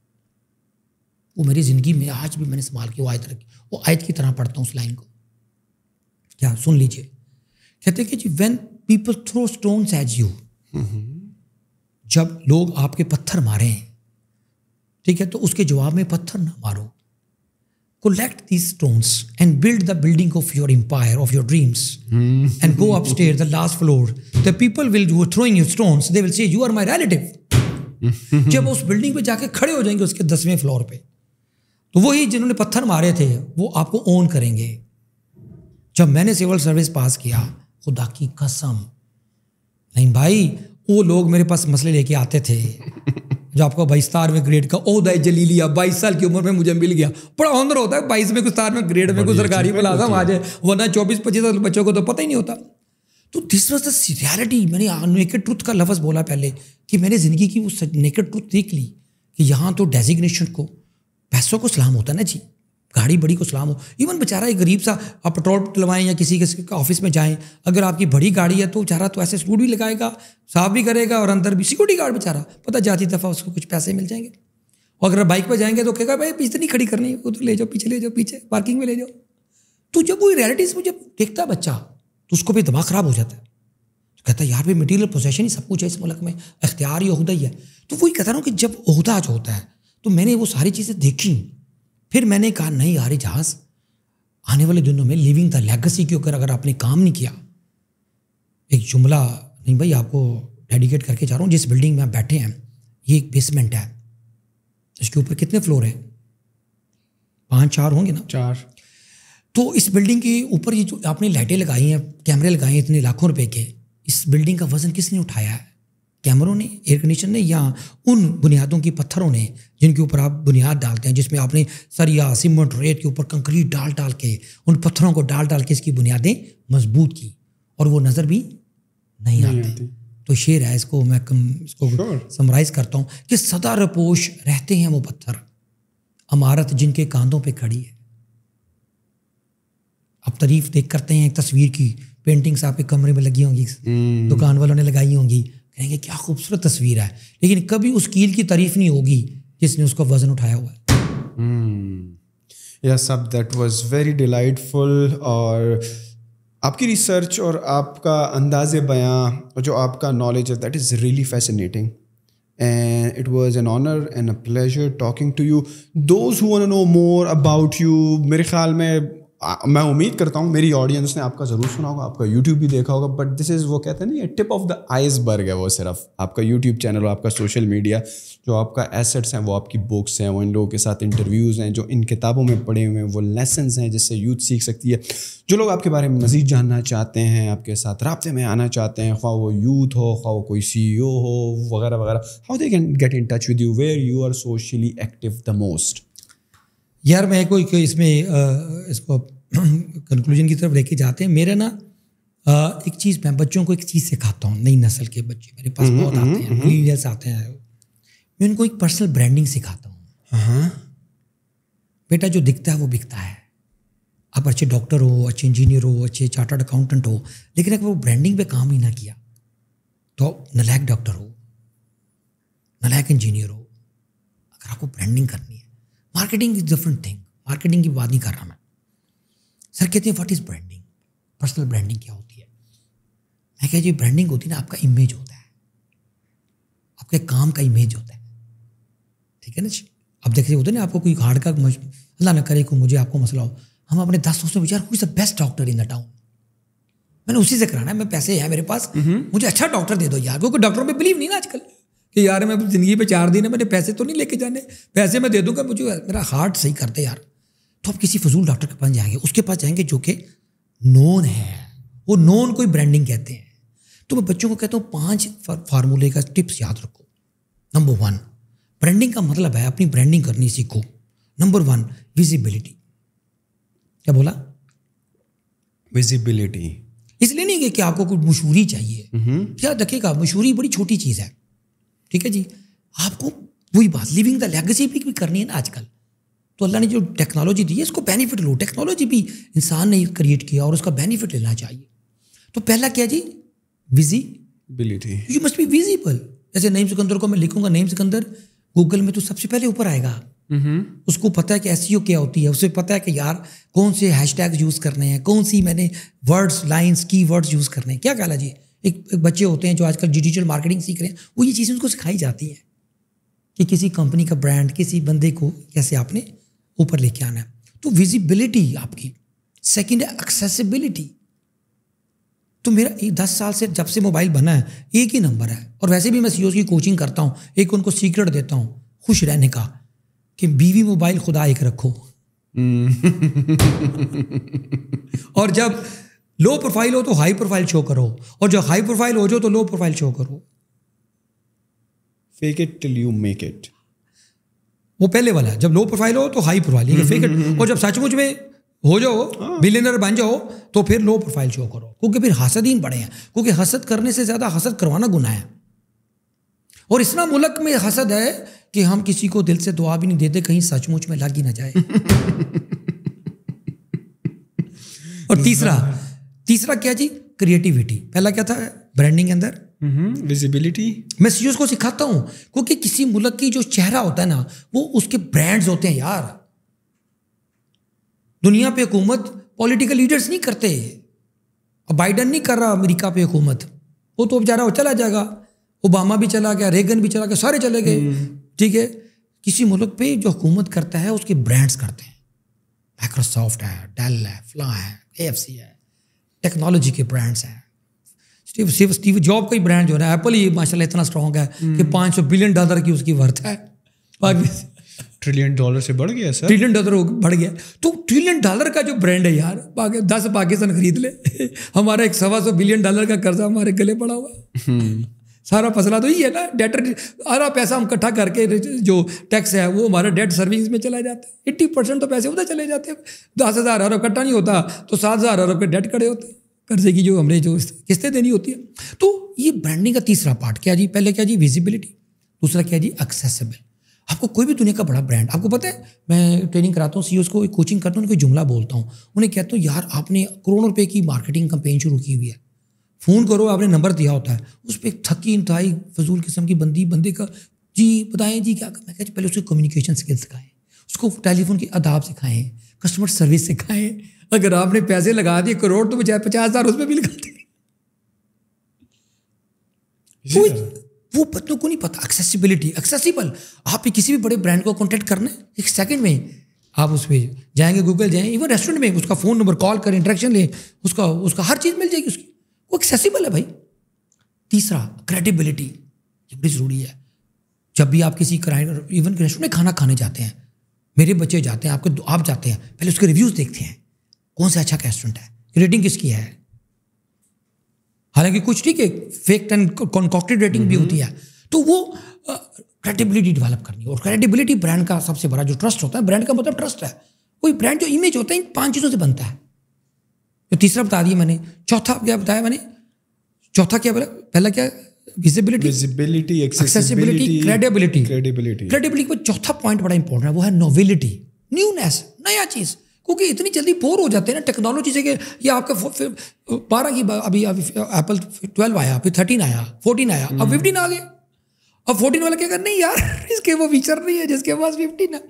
वो मेरी जिंदगी में आज भी मैंने संभाल के वो आयत रखी वो आयत की तरह पढ़ता हूँ उस लाइन को क्या सुन लीजिए कहते कि जी when people throw stone at you जब लोग आपके पत्थर मारे हैं ठीक है तो उसके जवाब में पत्थर ना मारो collect the stones and build the building of your empire of your dreams and go upper the last floor the people people will throwing you stones they will say you are my relative जब उस building पे जाके खड़े हो जाएंगे उसके दसवें floor पे तो वही जिन्होंने पत्थर मारे थे वो आपको ओन करेंगे जब मैंने सिविल सर्विस पास किया खुदा की कसम नहीं भाई वो लोग मेरे पास मसले लेके आते थे जो आपको बाईस में ग्रेड का ओ दाई जली लिया बाईस साल की उम्र में मुझे मिल गया बड़ा ऑनर होता है बाईस में कुछ में ग्रेड में कुछ सरकारी मुलाजम आ जाए वरना चौबीस पच्चीस साल बच्चों को तो पता ही नहीं होता तो दिस वॉज द मैंने नेकेड ट्रुथ का लफ्ज़ बोला पहले कि मैंने ज़िंदगी की उस नेकेड ट्रुथ देख ली कि यहाँ तो डेजिग्नेशन को पैसों को सलाम होता ना जी गाड़ी बड़ी को सलाम हो इवन बेचारा एक गरीब सा आप पेट्रोल डलवाएं या किसी का ऑफिस में जाएं अगर आपकी बड़ी गाड़ी है तो बेचारा तो ऐसे सूट भी लगाएगा साफ भी करेगा और अंदर भी सिक्योरिटी गार्ड बेचारा पता जाती दफ़ा उसको कुछ पैसे मिल जाएंगे और अगर बाइक पर जाएंगे तो कहेगा भाई पीछे नहीं खड़ी करनी उधर ले जाओ पीछे ले जाओ पीछे पार्किंग में ले जाओ तो जब वो रियलिटीज़ मुझे देखता बच्चा तो उसको भी दिमाग ख़राब हो जाता है तो कहता है यार भी मटीरियल पोजेशन ही सब कुछ है इस मुल्क में अख्तियार यहदा ही है तो वही कहता रहा हूँ कि जब अहदा जो होता है तो मैंने वो सारी चीज़ें देखी फिर मैंने कहा नहीं यार जहाज़ आने वाले दिनों में लिविंग द लेगेसी के ऊपर अगर आपने काम नहीं किया एक जुमला नहीं भाई आपको डेडिकेट करके जा रहा हूँ जिस बिल्डिंग में आप बैठे हैं ये एक बेसमेंट है इसके ऊपर कितने फ्लोर हैं पाँच चार होंगे ना चार तो इस बिल्डिंग के ऊपर ये जो आपने लाइटें लगाई हैं कैमरे लगाए हैं इतने लाखों रुपए के इस बिल्डिंग का वजन किसने उठाया है कैमरों ने एयर कंडीशन ने या उन बुनियादों के पत्थरों ने जिनके ऊपर आप बुनियाद डालते हैं जिसमें आपने सरिया सीमेंट रेत के ऊपर कंक्रीट डाल डाल के उन पत्थरों को डाल डाल के इसकी बुनियादें मजबूत की और वो नज़र भी नहीं, नहीं आती तो शेर है इसको मैं कम इसको sure. समराइज करता हूँ कि सदा रपोश रहते हैं वो पत्थर अमारत जिनके कांधों पर खड़ी है आप तारीफ देख करते हैं एक तस्वीर की पेंटिंग्स आपके कमरे में लगी होंगी हम्म। दुकान वालों ने लगाई होंगी कहेंगे क्या खूबसूरत तस्वीर है लेकिन कभी उस कील की तारीफ नहीं होगी जिसने उसका वजन उठाया हुआ है यस अब दैट वाज वेरी डिलाइटफुल और आपकी रिसर्च और आपका अंदाज बयां और जो आपका नॉलेज है that is really fascinating and it was an honor and a pleasure talking to you those who want to know more about you मेरे ख्याल में मैं उम्मीद करता हूँ मेरी ऑडियंस ने आपका ज़रूर सुना होगा आपका यूट्यूब भी देखा होगा बट दिस इज़ वो कहते हैं ना ये टिप ऑफ द आइसबर्ग है वो सिर्फ आपका यूट्यूब चैनल और आपका सोशल मीडिया जो आपका एसेट्स हैं वो आपकी बुक्स हैं वो इन लोगों के साथ इंटरव्यूज़ हैं जो इन किताबों में पढ़े हुए हैं वो लेसन हैं जिससे यूथ सीख सकती है जो लोग आपके बारे में मज़ीद जानना चाहते हैं आपके साथ रबते में आना चाहते हैं खा वो यूथ हो खा वो कोई सी हो वगैरह वगैरह how they can get in touch with you where you are socially active the most यार मैं कोई को इसमें इसको कंक्लूजन की तरफ लेके जाते हैं मेरा ना एक चीज़ मैं बच्चों को एक चीज़ सिखाता हूँ नई नस्ल के बच्चे मेरे पास हम्म, बहुत आते हम्म, हैं हम्म। आते हैं मैं उनको एक पर्सनल ब्रांडिंग सिखाता हूँ हाँ। बेटा जो दिखता है वो बिकता है आप अच्छे डॉक्टर हो अच्छे इंजीनियर हो अच्छे चार्टर्ड अकाउंटेंट हो लेकिन अगर वो ब्रांडिंग पे काम ही ना किया तो नलायक डॉक्टर हो नलायक इंजीनियर हो अगर आपको ब्रांडिंग करनी marketing is different thing marketing की बात नहीं कर रहा मैं सर कहते हैं what is branding personal branding क्या होती है मैं कह जी ब्रांडिंग होती है ना आपका इमेज होता है आपके काम का इमेज होता है ठीक है ना जी अब देखते होते ना आपको कोई हार्ड का अल्लाह ना करे को मुझे आपको मसला हो हम अपने दस दोस्तों विचार हुई is the best doctor in the town मैंने उसी से कराना है मैं पैसे हैं मेरे पास हम्म। मुझे अच्छा डॉक्टर दे दो यार क्योंकि डॉक्टर पे बिलीव नहीं ना आजकल कि यार मैं ज़िंदगी में चार दिन है मैंने पैसे तो नहीं लेके जाने पैसे मैं दे दूंगा मुझे मेरा हार्ट सही कर दे यार तो आप किसी फजूल डॉक्टर के पास जाएंगे उसके पास जाएंगे जो कि नोन है वो नोन कोई ब्रांडिंग कहते हैं तो मैं बच्चों को कहता हूँ पाँच फार्मूले का टिप्स याद रखो नंबर वन ब्रांडिंग का मतलब है अपनी ब्रांडिंग करनी सीखो नंबर वन विजिबिलिटी क्या बोला विजिबिलिटी इसलिए नहीं कि आपको कुछ मशहूरी चाहिए क्या हम्म। देखिएगा मशहूरी बड़ी छोटी चीज़ है ठीक है जी आपको वही बात लिविंग द लेगेसी भी, भी करनी है ना आजकल तो अल्लाह ने जो टेक्नोलॉजी दी है इसको बेनिफिट लो टेक्नोलॉजी भी इंसान ने क्रिएट किया और उसका बेनिफिट लेना चाहिए तो पहला क्या जी visibility you must be visible जैसे नईम सिकंदर को मैं लिखूंगा नईम सिकंदर गूगल में तो सबसे पहले ऊपर आएगा उसको पता है कि एस e क्या होती है उसे पता है कि यार कौन से हैश यूज़ करने हैं कौन सी मैंने वर्ड्स लाइन्स की वर्ड्स यूज़ करने हैं क्या कहला जी एक, एक बच्चे होते हैं जो आजकल डिजिटल मार्केटिंग सीख रहे हैं वो ये चीज़ें उनको सिखाई जाती हैं कि किसी कंपनी का ब्रांड किसी बंदे को कैसे आपने ऊपर लेके आना है तो विजिबिलिटी आपकी सेकेंड है एक्सेसिबिलिटी तो मेरा दस साल से जब से मोबाइल बना है एक ही नंबर है और वैसे भी मैं सी e की कोचिंग करता हूँ एक उनको सीक्रेट देता हूँ खुश रहने का कि बीवी मोबाइल खुदा एक रखो हम्म। और जब लो प्रोफाइल हो तो हाई प्रोफाइल शो करो और जो हाई प्रोफाइल हो जो तो लो प्रोफाइल शो करो fake it till you make it वो पहले वाला जब लो प्रोफाइल हो तो हाई प्रोफाइल फेक इट और जब हम्म। सचमुच में हो जाओ बिलियनर हाँ। बन जाओ तो फिर लो प्रोफाइल शो करो क्योंकि फिर हसदीन बड़े हैं क्योंकि हसद करने से ज़्यादा हसद करवाना गुना है और इतना मुल्क में हसद है कि हम किसी को दिल से दुआ भी नहीं देते कहीं सचमुच में लग ही ना जाए और तीसरा तीसरा क्या जी क्रिएटिविटी पहला क्या था ब्रांडिंग के अंदर विजिबिलिटी हम्म, मैं सीईओ को सिखाता हूँ क्योंकि किसी मुल्क की जो चेहरा होता है ना वो उसके ब्रांड्स होते हैं यार दुनिया पे हुकूमत पॉलिटिकल लीडर्स नहीं करते अब बाइडन नहीं कर रहा अमेरिका पे हुकूमत वो तो बेचारा चला जाएगा ओबामा भी चला गया रेगन भी चला गया सारे चले गए हम्म। ठीक है किसी मुल्क पे जो हुकूमत करता है उसके ब्रांड्स करते हैं माइक्रोसॉफ्ट है डेल है फ्ला है ए है टेक्नोलॉजी के ब्रांड्स हैं स्टीव स्टीव, स्टीव जॉब का ही ब्रांड जो है एप्पल ही माशाल्लाह इतना स्ट्रॉन्ग है कि 500 बिलियन डॉलर की उसकी वर्थ है ट्रिलियन हम्म। डॉलर से बढ़ गया सर ट्रिलियन डॉलर बढ़ गया तो ट्रिलियन डॉलर का जो ब्रांड है यार दस पाकिस्तान खरीद ले हमारा एक सवा सौ बिलियन डॉलर का कर्जा हमारे गले पड़ा हुआ है हम्म। सारा फसला तो यही है ना डेटर सारा पैसा हम इकट्ठा करके जो टैक्स है वो हमारा डेट सर्विस में चला जाता है एट्टी परसेंट तो पैसे उधर चले जाते हैं दस हज़ार अरब इकट्ठा नहीं होता तो सात हज़ार अरब के डेट खड़े होते हैं कर्जे की जो हमने जो किस्तें देनी होती है तो ये ब्रांडिंग का तीसरा पार्ट क्या जी पहले क्या जी विजिबिलिटी दूसरा क्या जी एक्सेसिबल आपको कोई भी दुनिया का बड़ा ब्रांड आपको पता है मैं ट्रेनिंग कराता हूँ सी e को कोचिंग करता हूँ उनको जुमला बोलता हूँ उन्हें कहता हूँ यार आपने करोड़ों रुपये की मार्केटिंग कंपेन शुरू की हुई है फ़ोन करो आपने नंबर दिया होता है उस पर थकी इंतहाई फजूल किस्म की बंदी बंदे का जी बताएं जी क्या करना है पहले उसको कम्युनिकेशन स्किल सिखाएं उसको टेलीफोन के आदाब सिखाएं कस्टमर सर्विस सिखाएं अगर आपने पैसे लगा दिए करोड़ तो बचाए पचास हज़ार उसमें भी लगा दें वो बच्चों को नहीं पता एक्सेसिबिलिटी एक्सेसिबल आप किसी भी बड़े ब्रांड को कॉन्टैक्ट करना है एक सेकेंड में आप उस पर जाएंगे गूगल जाएं इवन रेस्टोरेंट में उसका फ़ोन नंबर कॉल करें इंट्रैक्शन लें उसका उसका हर चीज़ मिल जाएगी उसकी वो एक्सेसिबल है भाई तीसरा क्रेडिबिलिटी ये बड़ी ज़रूरी है जब भी आप किसी क्राइन इवन रेस्टोरेंट में खाना खाने जाते हैं मेरे बच्चे जाते हैं आपके आप जाते हैं पहले उसके रिव्यूज़ देखते हैं कौन सा अच्छा रेस्टोरेंट है रेटिंग किसकी है हालांकि कुछ ठीक है फेक एंड कॉन्कॉक्टेड रेटिंग भी हम्म। होती है तो वो क्रेडिबिलिटी डेवलप करनी है और क्रेडिबिलिटी ब्रांड का सबसे बड़ा जो ट्रस्ट होता है ब्रांड का मतलब ट्रस्ट है कोई ब्रांड जो इमेज होता है इन पांच चीज़ों से बनता है तो तीसरा बता दिया मैंने चौथा क्या बताया मैंने चौथा क्या बोला पहला क्या visibility visibility accessibility credibility credibility credibility के चौथा पॉइंट बड़ा इंपॉर्टेंट है वो है नोवेलिटी न्यूनेस नया चीज़ क्योंकि इतनी जल्दी बोर हो जाते हैं ना टेक्नोलॉजी से कि ये आपका बारह की अभी अभी एप्पल ट्वेल्व आया फिर थर्टीन आया फोर्टीन आया अब फिफ्टीन आ गए अब फोर्टीन वाला क्या कर नहीं यार इसके वो फीचर नहीं है जिसके पास फिफ्टीन है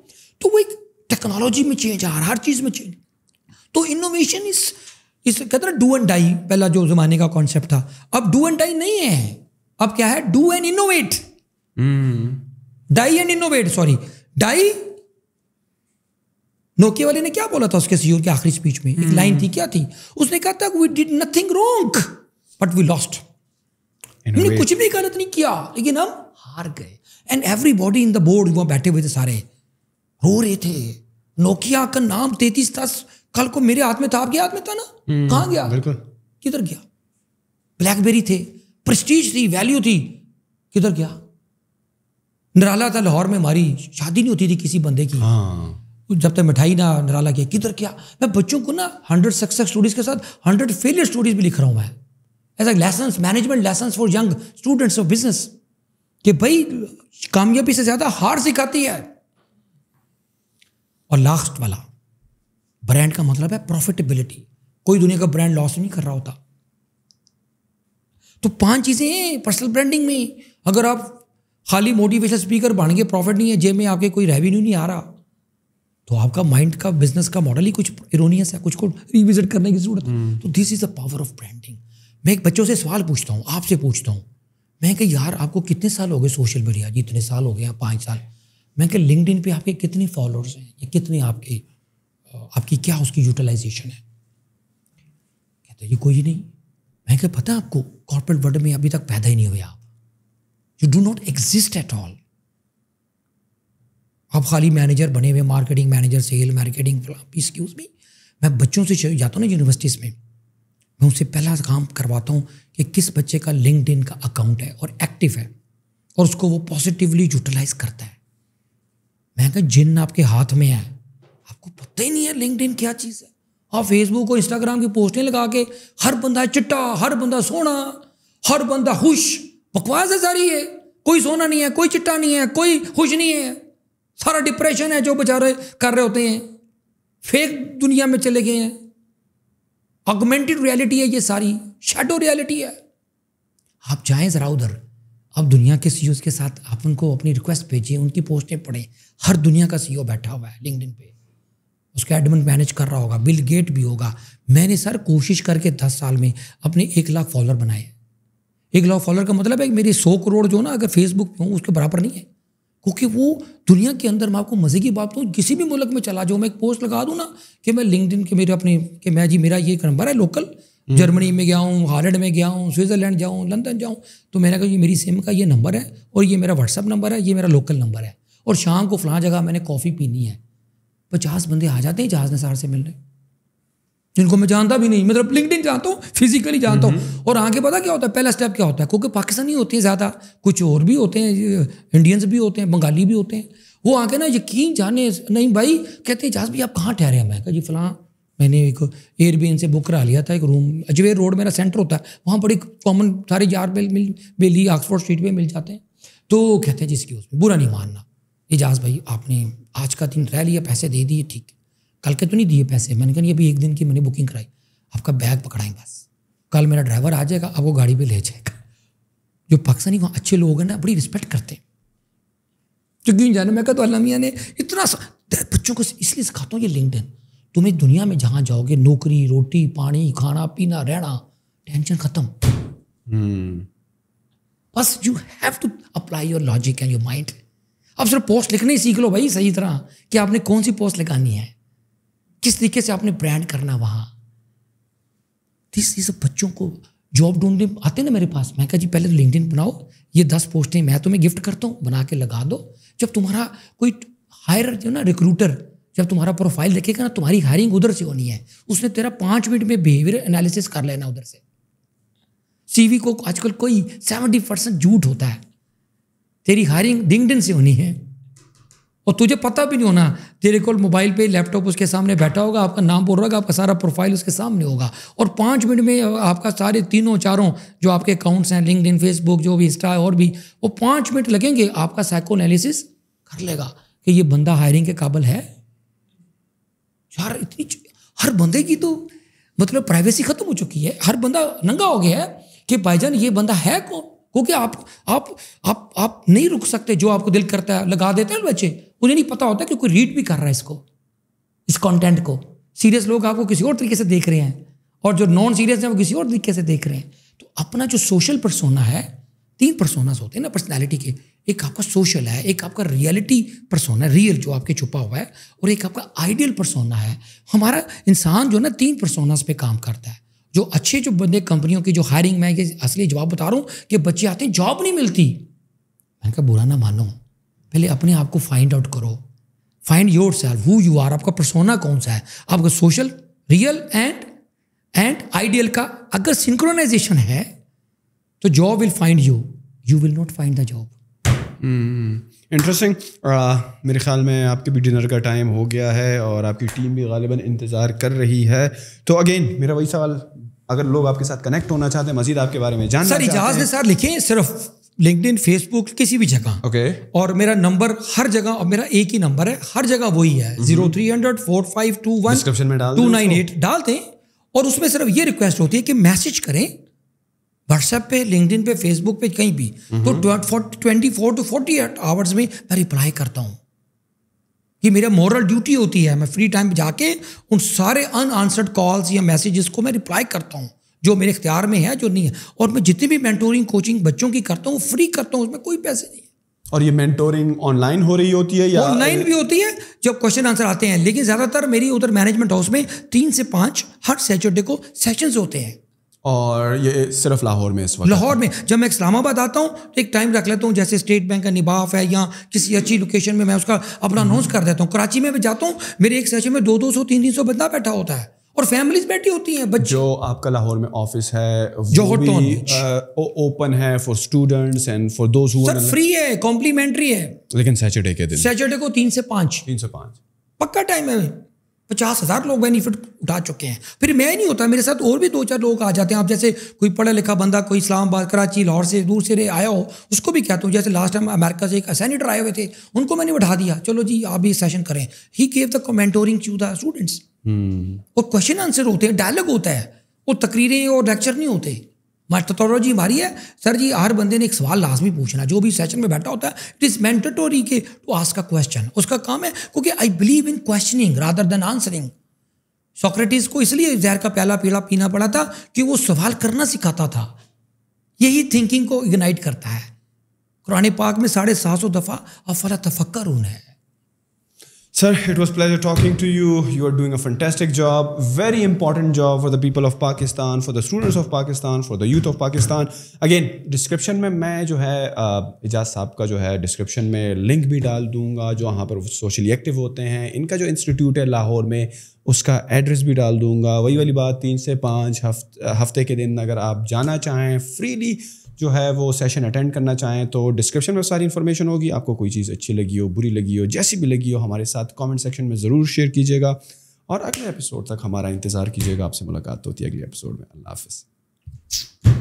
तो वो एक टेक्नोलॉजी में चेंज आ रहा हर चीज़ में चेंज तो इनोवेशन इज़ इस कहते ना डू एंड डाई पहला जो जमाने का कॉन्सेप्ट था अब डू एंड डाई नहीं है अब क्या है do and innovate die and innovate sorry die Nokia वाले ने क्या बोला था उसके सीओ e के आखिरी स्पीच में एक लाइन थी हम्म। क्या थी उसने कहा था we did nothing wrong but we lost हमने कुछ भी गलत नहीं किया लेकिन हम हार गए and everybody in the board वहां बैठे हुए थे सारे रो रहे थे नोकिया का नाम तैतीस दस कल को मेरे हाथ में था आपके हाथ में था ना हम्म, कहाँ गया बिल्कुल किधर गया ब्लैकबेरी थे प्रेस्टीज थी वैल्यू थी किधर गया निराला था लाहौर में हमारी शादी नहीं होती थी किसी बंदे की हाँ। जब तक मिठाई ना निराला किया किधर क्या मैं बच्चों को ना हंड्रेड सक्सेस स्टोरीज के साथ हंड्रेड फेलियर स्टोरीज भी लिख रहा हूँ मैं as a lesson management lesson for young students of business कि भाई कामयाबी से ज्यादा हार सिखाती है और लास्ट वाला ब्रांड का मतलब है प्रॉफिटेबिलिटी कोई दुनिया का ब्रांड लॉस नहीं कर रहा होता तो पांच चीजें हैं पर्सनल ब्रांडिंग में अगर आप खाली मोटिवेशन स्पीकर बन के प्रॉफिट नहीं है जेब में आपके कोई रेवेन्यू नहीं आ रहा तो आपका माइंड का बिजनेस का मॉडल ही कुछ इरोनियस है कुछ को रिविजिट करने की जरूरत है हम्म। तो this is the power of branding मैं एक बच्चों से सवाल पूछता हूँ आपसे पूछता हूँ मैं कह यार आपको कितने साल हो गए सोशल मीडिया जी इतने साल हो गए पाँच साल मैं कह लिंकड पे आपके कितने फॉलोअर्स हैं कितने आपके आपकी क्या उसकी यूटिलाइजेशन है कहते ये कोई नहीं मैं क्या पता आपको कॉर्पोरेट वर्ल्ड में अभी तक पैदा ही नहीं हुए आप you do not exist at all आप खाली मैनेजर बने हुए marketing manager sale marketing excuse me मैं बच्चों से जाता हूँ ना यूनिवर्सिटीज़ में मैं उनसे पहला काम करवाता हूँ कि किस बच्चे का लिंकड का अकाउंट है और एक्टिव है और उसको वो पॉजिटिवली यूटिलाइज करता है मैं कहा जिन आपके हाथ में है आपको पता ही नहीं है लिंकड क्या चीज़ है आप फेसबुक और इंस्टाग्राम की पोस्टें लगा के हर बंदा चिट्टा हर बंदा सोना हर बंदा खुश बकवास है सारी है कोई सोना नहीं है कोई चिट्टा नहीं है कोई खुश नहीं है सारा डिप्रेशन है जो बेचारे कर रहे होते हैं फेक दुनिया में चले गए हैं ऑगमेंटेड रियलिटी है ये सारी शेडो रियलिटी है आप जाएं ज़रा उधर अब दुनिया के सीईओ e के साथ आप उनको अपनी रिक्वेस्ट भेजिए उनकी पोस्टें पढ़ें हर दुनिया का सीईओ e बैठा हुआ है लिंकडिन पे उसका एडमिन मैनेज कर रहा होगा बिल गेट भी होगा मैंने सर कोशिश करके दस साल में अपने एक लाख फॉलोअर बनाए एक लाख फॉलोअर का मतलब है कि मेरी सौ करोड़ जो ना अगर फेसबुक पे हूँ उसके बराबर नहीं है क्योंकि वो दुनिया के अंदर मैं आपको मज़े की बात हूँ किसी भी मुल्क में चला जाऊँ मैं एक पोस्ट लगा दूँ ना कि मैं लिंकड के मेरे अपने कि मैं जी मेरा ये नंबर है लोकल हम्म। जर्मनी में गया हूँ हॉलैंड में गया हूँ स्विट्ज़रलैंड जाऊँ लंदन जाऊँ तो मैंने कहा ये मेरी सिम का ये नंबर है और ये मेरा व्हाट्सअप नंबर है ये मेरा लोकल नंबर है और शाम को फलां जगह मैंने कॉफ़ी पीनी है पचास बंदे आ जाते हैं जहाज निसार से मिलने जिनको मैं जानता भी नहीं मतलब इन जानता हूँ फिजिकली जानता हूँ हम्म। और आगे पता क्या होता है पहला स्टेप क्या होता है क्योंकि पाकिस्तानी होते हैं ज़्यादा कुछ और भी होते हैं इंडियंस भी होते हैं बंगाली भी होते हैं वो आके ना यकीन जाने नहीं भाई कहते हैं जहाज भाई आप कहाँ ठहरे हैं मैं कहा जी फलां मैंने एक एयरबीएन से बुक करा लिया था एक रूम अजमेर रोड मेरा सेंटर होता है वहाँ बड़ी कॉमन सारे यार बेल मिल बेली ऑक्सफोर्ड स्ट्रीट पर मिल जाते हैं तो कहते हैं जिसकी उसमें बुरा नहीं मानना एजाज भाई आपने आज का दिन रह लिया पैसे दे दिए ठीक कल के तो नहीं दिए पैसे मैंने कहा ये भी एक दिन की मैंने बुकिंग कराई आपका बैग पकड़ाएं बस कल मेरा ड्राइवर आ जाएगा अब वो गाड़ी पर ले जाएगा जो पाकिस्तानी वहाँ अच्छे लोग हैं ना बड़ी रिस्पेक्ट करते हैं तो क्यों जाने मैं कहा तो अल्लाह मियाँ ने इतना बच्चों को इसलिए सिखाता हूँ ये लिंकडन तुम्हें दुनिया में जहाँ जाओगे नौकरी रोटी पानी खाना पीना रहना टेंशन खत्म हम्म। बस you have to apply your logic and your mind अब सिर्फ पोस्ट लिखने ही सीख लो भाई सही तरह कि आपने कौन सी पोस्ट लगानी है किस तरीके से आपने ब्रांड करना वहां दिस इज बच्चों को जॉब ढूंढने आते ना मेरे पास मैं कहा जी पहले तो लिंकडिन बनाओ ये दस पोस्टें मैं तुम्हें गिफ्ट करता हूँ बना के लगा दो जब तुम्हारा कोई हायर जो ना रिक्रूटर जब तुम्हारा प्रोफाइल देखेगा ना तुम्हारी हायरिंग उधर से होनी है उसने तेरा पाँच मिनट में बिहेवियर एनालिसिस कर लेना उधर से सीवी को आजकल कोई सेवेंटी परसेंट झूठ होता है तेरी हायरिंग लिंकडिन से होनी है और तुझे पता भी नहीं होना तेरे को मोबाइल पे लैपटॉप उसके सामने बैठा होगा आपका नाम बोल रहा होगा आपका सारा प्रोफाइल उसके सामने होगा और पाँच मिनट में आपका सारे तीनों चारों जो आपके अकाउंट्स हैं लिंकड इन फेसबुक जो भी इंस्टा और भी वो पाँच मिनट लगेंगे आपका साइको एनालिसिस कर लेगा कि ये बंदा हायरिंग के काबल है यार इतनी हर बंदे की तो मतलब प्राइवेसी खत्म हो चुकी है हर बंदा नंगा हो गया है कि भाईजान ये बंदा है कौन क्योंकि आप आप आप आप नहीं रुक सकते जो आपको दिल करता है लगा देते हैं बच्चे उन्हें नहीं पता होता कि कोई रीड भी कर रहा है इसको इस कंटेंट को सीरियस लोग आपको किसी और तरीके से देख रहे हैं और जो नॉन सीरियस हैं वो किसी और तरीके से देख रहे हैं तो अपना जो सोशल परसोना है तीन परसोनास होते हैं ना पर्सनैलिटी के एक आपका सोशल है एक आपका रियलिटी परसोना रियल जो आपके छुपा हुआ है और एक आपका आइडियल परसोना है हमारा इंसान जो है ना तीन परसोनास पे काम करता है जो अच्छे जो बंदे कंपनियों की जो हायरिंग मैं ये असली जवाब बता रहा हूँ कि बच्चे आते हैं जॉब नहीं मिलती मैं कहा बुरा ना मानो पहले अपने आप को फाइंड आउट करो find yourself who you are आपका परसोना कौन सा है आपका social real and and ideal का अगर सिंक्रोनाइजेशन है तो job will find you you will not find the job interesting मेरे ख्याल में आपके भी डिनर का टाइम हो गया है और आपकी टीम भी गालिबा इंतज़ार कर रही है तो अगेन मेरा वही सवाल अगर लोग आपके साथ कनेक्ट होना चाहते हैं मजीद आपके बारे में जानना सर इजाज ने सर लिखे सिर्फ लिंकडिन फेसबुक किसी भी जगह ओके okay. और मेरा नंबर हर जगह और मेरा एक ही नंबर है हर जगह वही है हम्म। Zero three hundred four five two one description में डाल टू नाइन एट डाल दें और उसमें सिर्फ ये रिक्वेस्ट होती है कि मैसेज करें व्हाट्सएप पे लिंकडिन पे फेसबुक पे कहीं भी हम्म। तो twenty four to forty eight hours में मैं रिप्लाई करता हूँ ये मेरा मॉरल ड्यूटी होती है मैं फ्री टाइम जाके उन सारे अन आंसर्ड कॉल्स या मैसेजेस को मैं रिप्लाई करता हूँ जो मेरे इख्तियार में है जो नहीं है और मैं जितनी भी मैंटोरिंग कोचिंग बच्चों की करता हूँ फ्री करता हूँ उसमें कोई पैसे नहीं और ये मेंटोरिंग ऑनलाइन हो रही होती है या ऑनलाइन भी होती है जब क्वेश्चन आंसर आते हैं लेकिन ज़्यादातर मेरी उधर मैनेजमेंट हाउस में तीन से पाँच हर सैटरडे को सेशंस होते हैं और ये सिर्फ लाहौर में इस वक्त लाहौर में जब मैं इस्लामाबाद आता हूँ एक टाइम रख लेता हूँ जैसे स्टेट बैंक का निभाफ है या किसी अच्छी लोकेशन में मैं उसका अपना अनाउंस कर देता हूँ कराची में भी जाता हूँ मेरे एक सेशन में दो दो सौ तीन तीन सौ बंदा बैठा होता है और फैमिलीज बैठी होती हैं बच्चे जो आपका लाहौर में ऑफिस है जो ओपन है for students and for those sir free है कॉम्प्लीमेंट्री है लेकिन सैटरडे के दिन सैटरडे को तीन से पाँच तीन से पाँच पक्का टाइम है पचास हज़ार लोग बेनिफिट उठा चुके हैं फिर मैं नहीं होता मेरे साथ और भी दो चार लोग आ जाते हैं आप जैसे कोई पढ़ा लिखा बंदा कोई इस्लामाबाद कराची लाहौर से दूर से आया हो उसको भी कहता हूँ तो जैसे लास्ट टाइम अमेरिका से एक सैनिटर आए हुए थे उनको मैंने बढ़ा दिया चलो जी आप भी सेशन करें ही केव द कमेंटोरिंग टू द स्टूडेंट्स और क्वेश्चन आंसर होते हैं डायलॉग होता है वो तकरीरें और लेक्चर नहीं होते मैटोथोलॉजी हमारी है सर जी हर बंदे ने एक सवाल लाजमी पूछना जो भी सेशन में बैठा होता है इट इज़ मैंडेटोरी के टू आस्क का क्वेश्चन उसका काम है क्योंकि I believe in questioning rather than answering Socrates को इसलिए जहर का प्याला पीला पीना पड़ा था कि वो सवाल करना सिखाता था यही थिंकिंग को इग्नाइट करता है कुरान पाक में साढ़े सात सौ दफ़ा अफला तफक्कर है Sir, it was pleasure talking to you. You are doing a fantastic job, very important job for the people of Pakistan, for the students of Pakistan, for the youth of Pakistan. Again, description में मैं जो है एजाज साहब का जो है description में link भी डाल दूंगा जो वहाँ पर socially active होते हैं इनका जो institute है लाहौर में उसका एड्रेस भी डाल दूंगा वही वाली बात तीन से पाँच हफ्ते हफ्ते के दिन अगर आप जाना चाहें फ्रीली जो है वो सेशन अटेंड करना चाहें तो डिस्क्रिप्शन में सारी इन्फॉर्मेशन होगी आपको कोई चीज़ अच्छी लगी हो बुरी लगी हो जैसी भी लगी हो हमारे साथ कमेंट सेक्शन में ज़रूर शेयर कीजिएगा और अगले एपिसोड तक हमारा इंतज़ार कीजिएगा आपसे मुलाकात होती है अगले एपिसोड में अल्लाह हाफ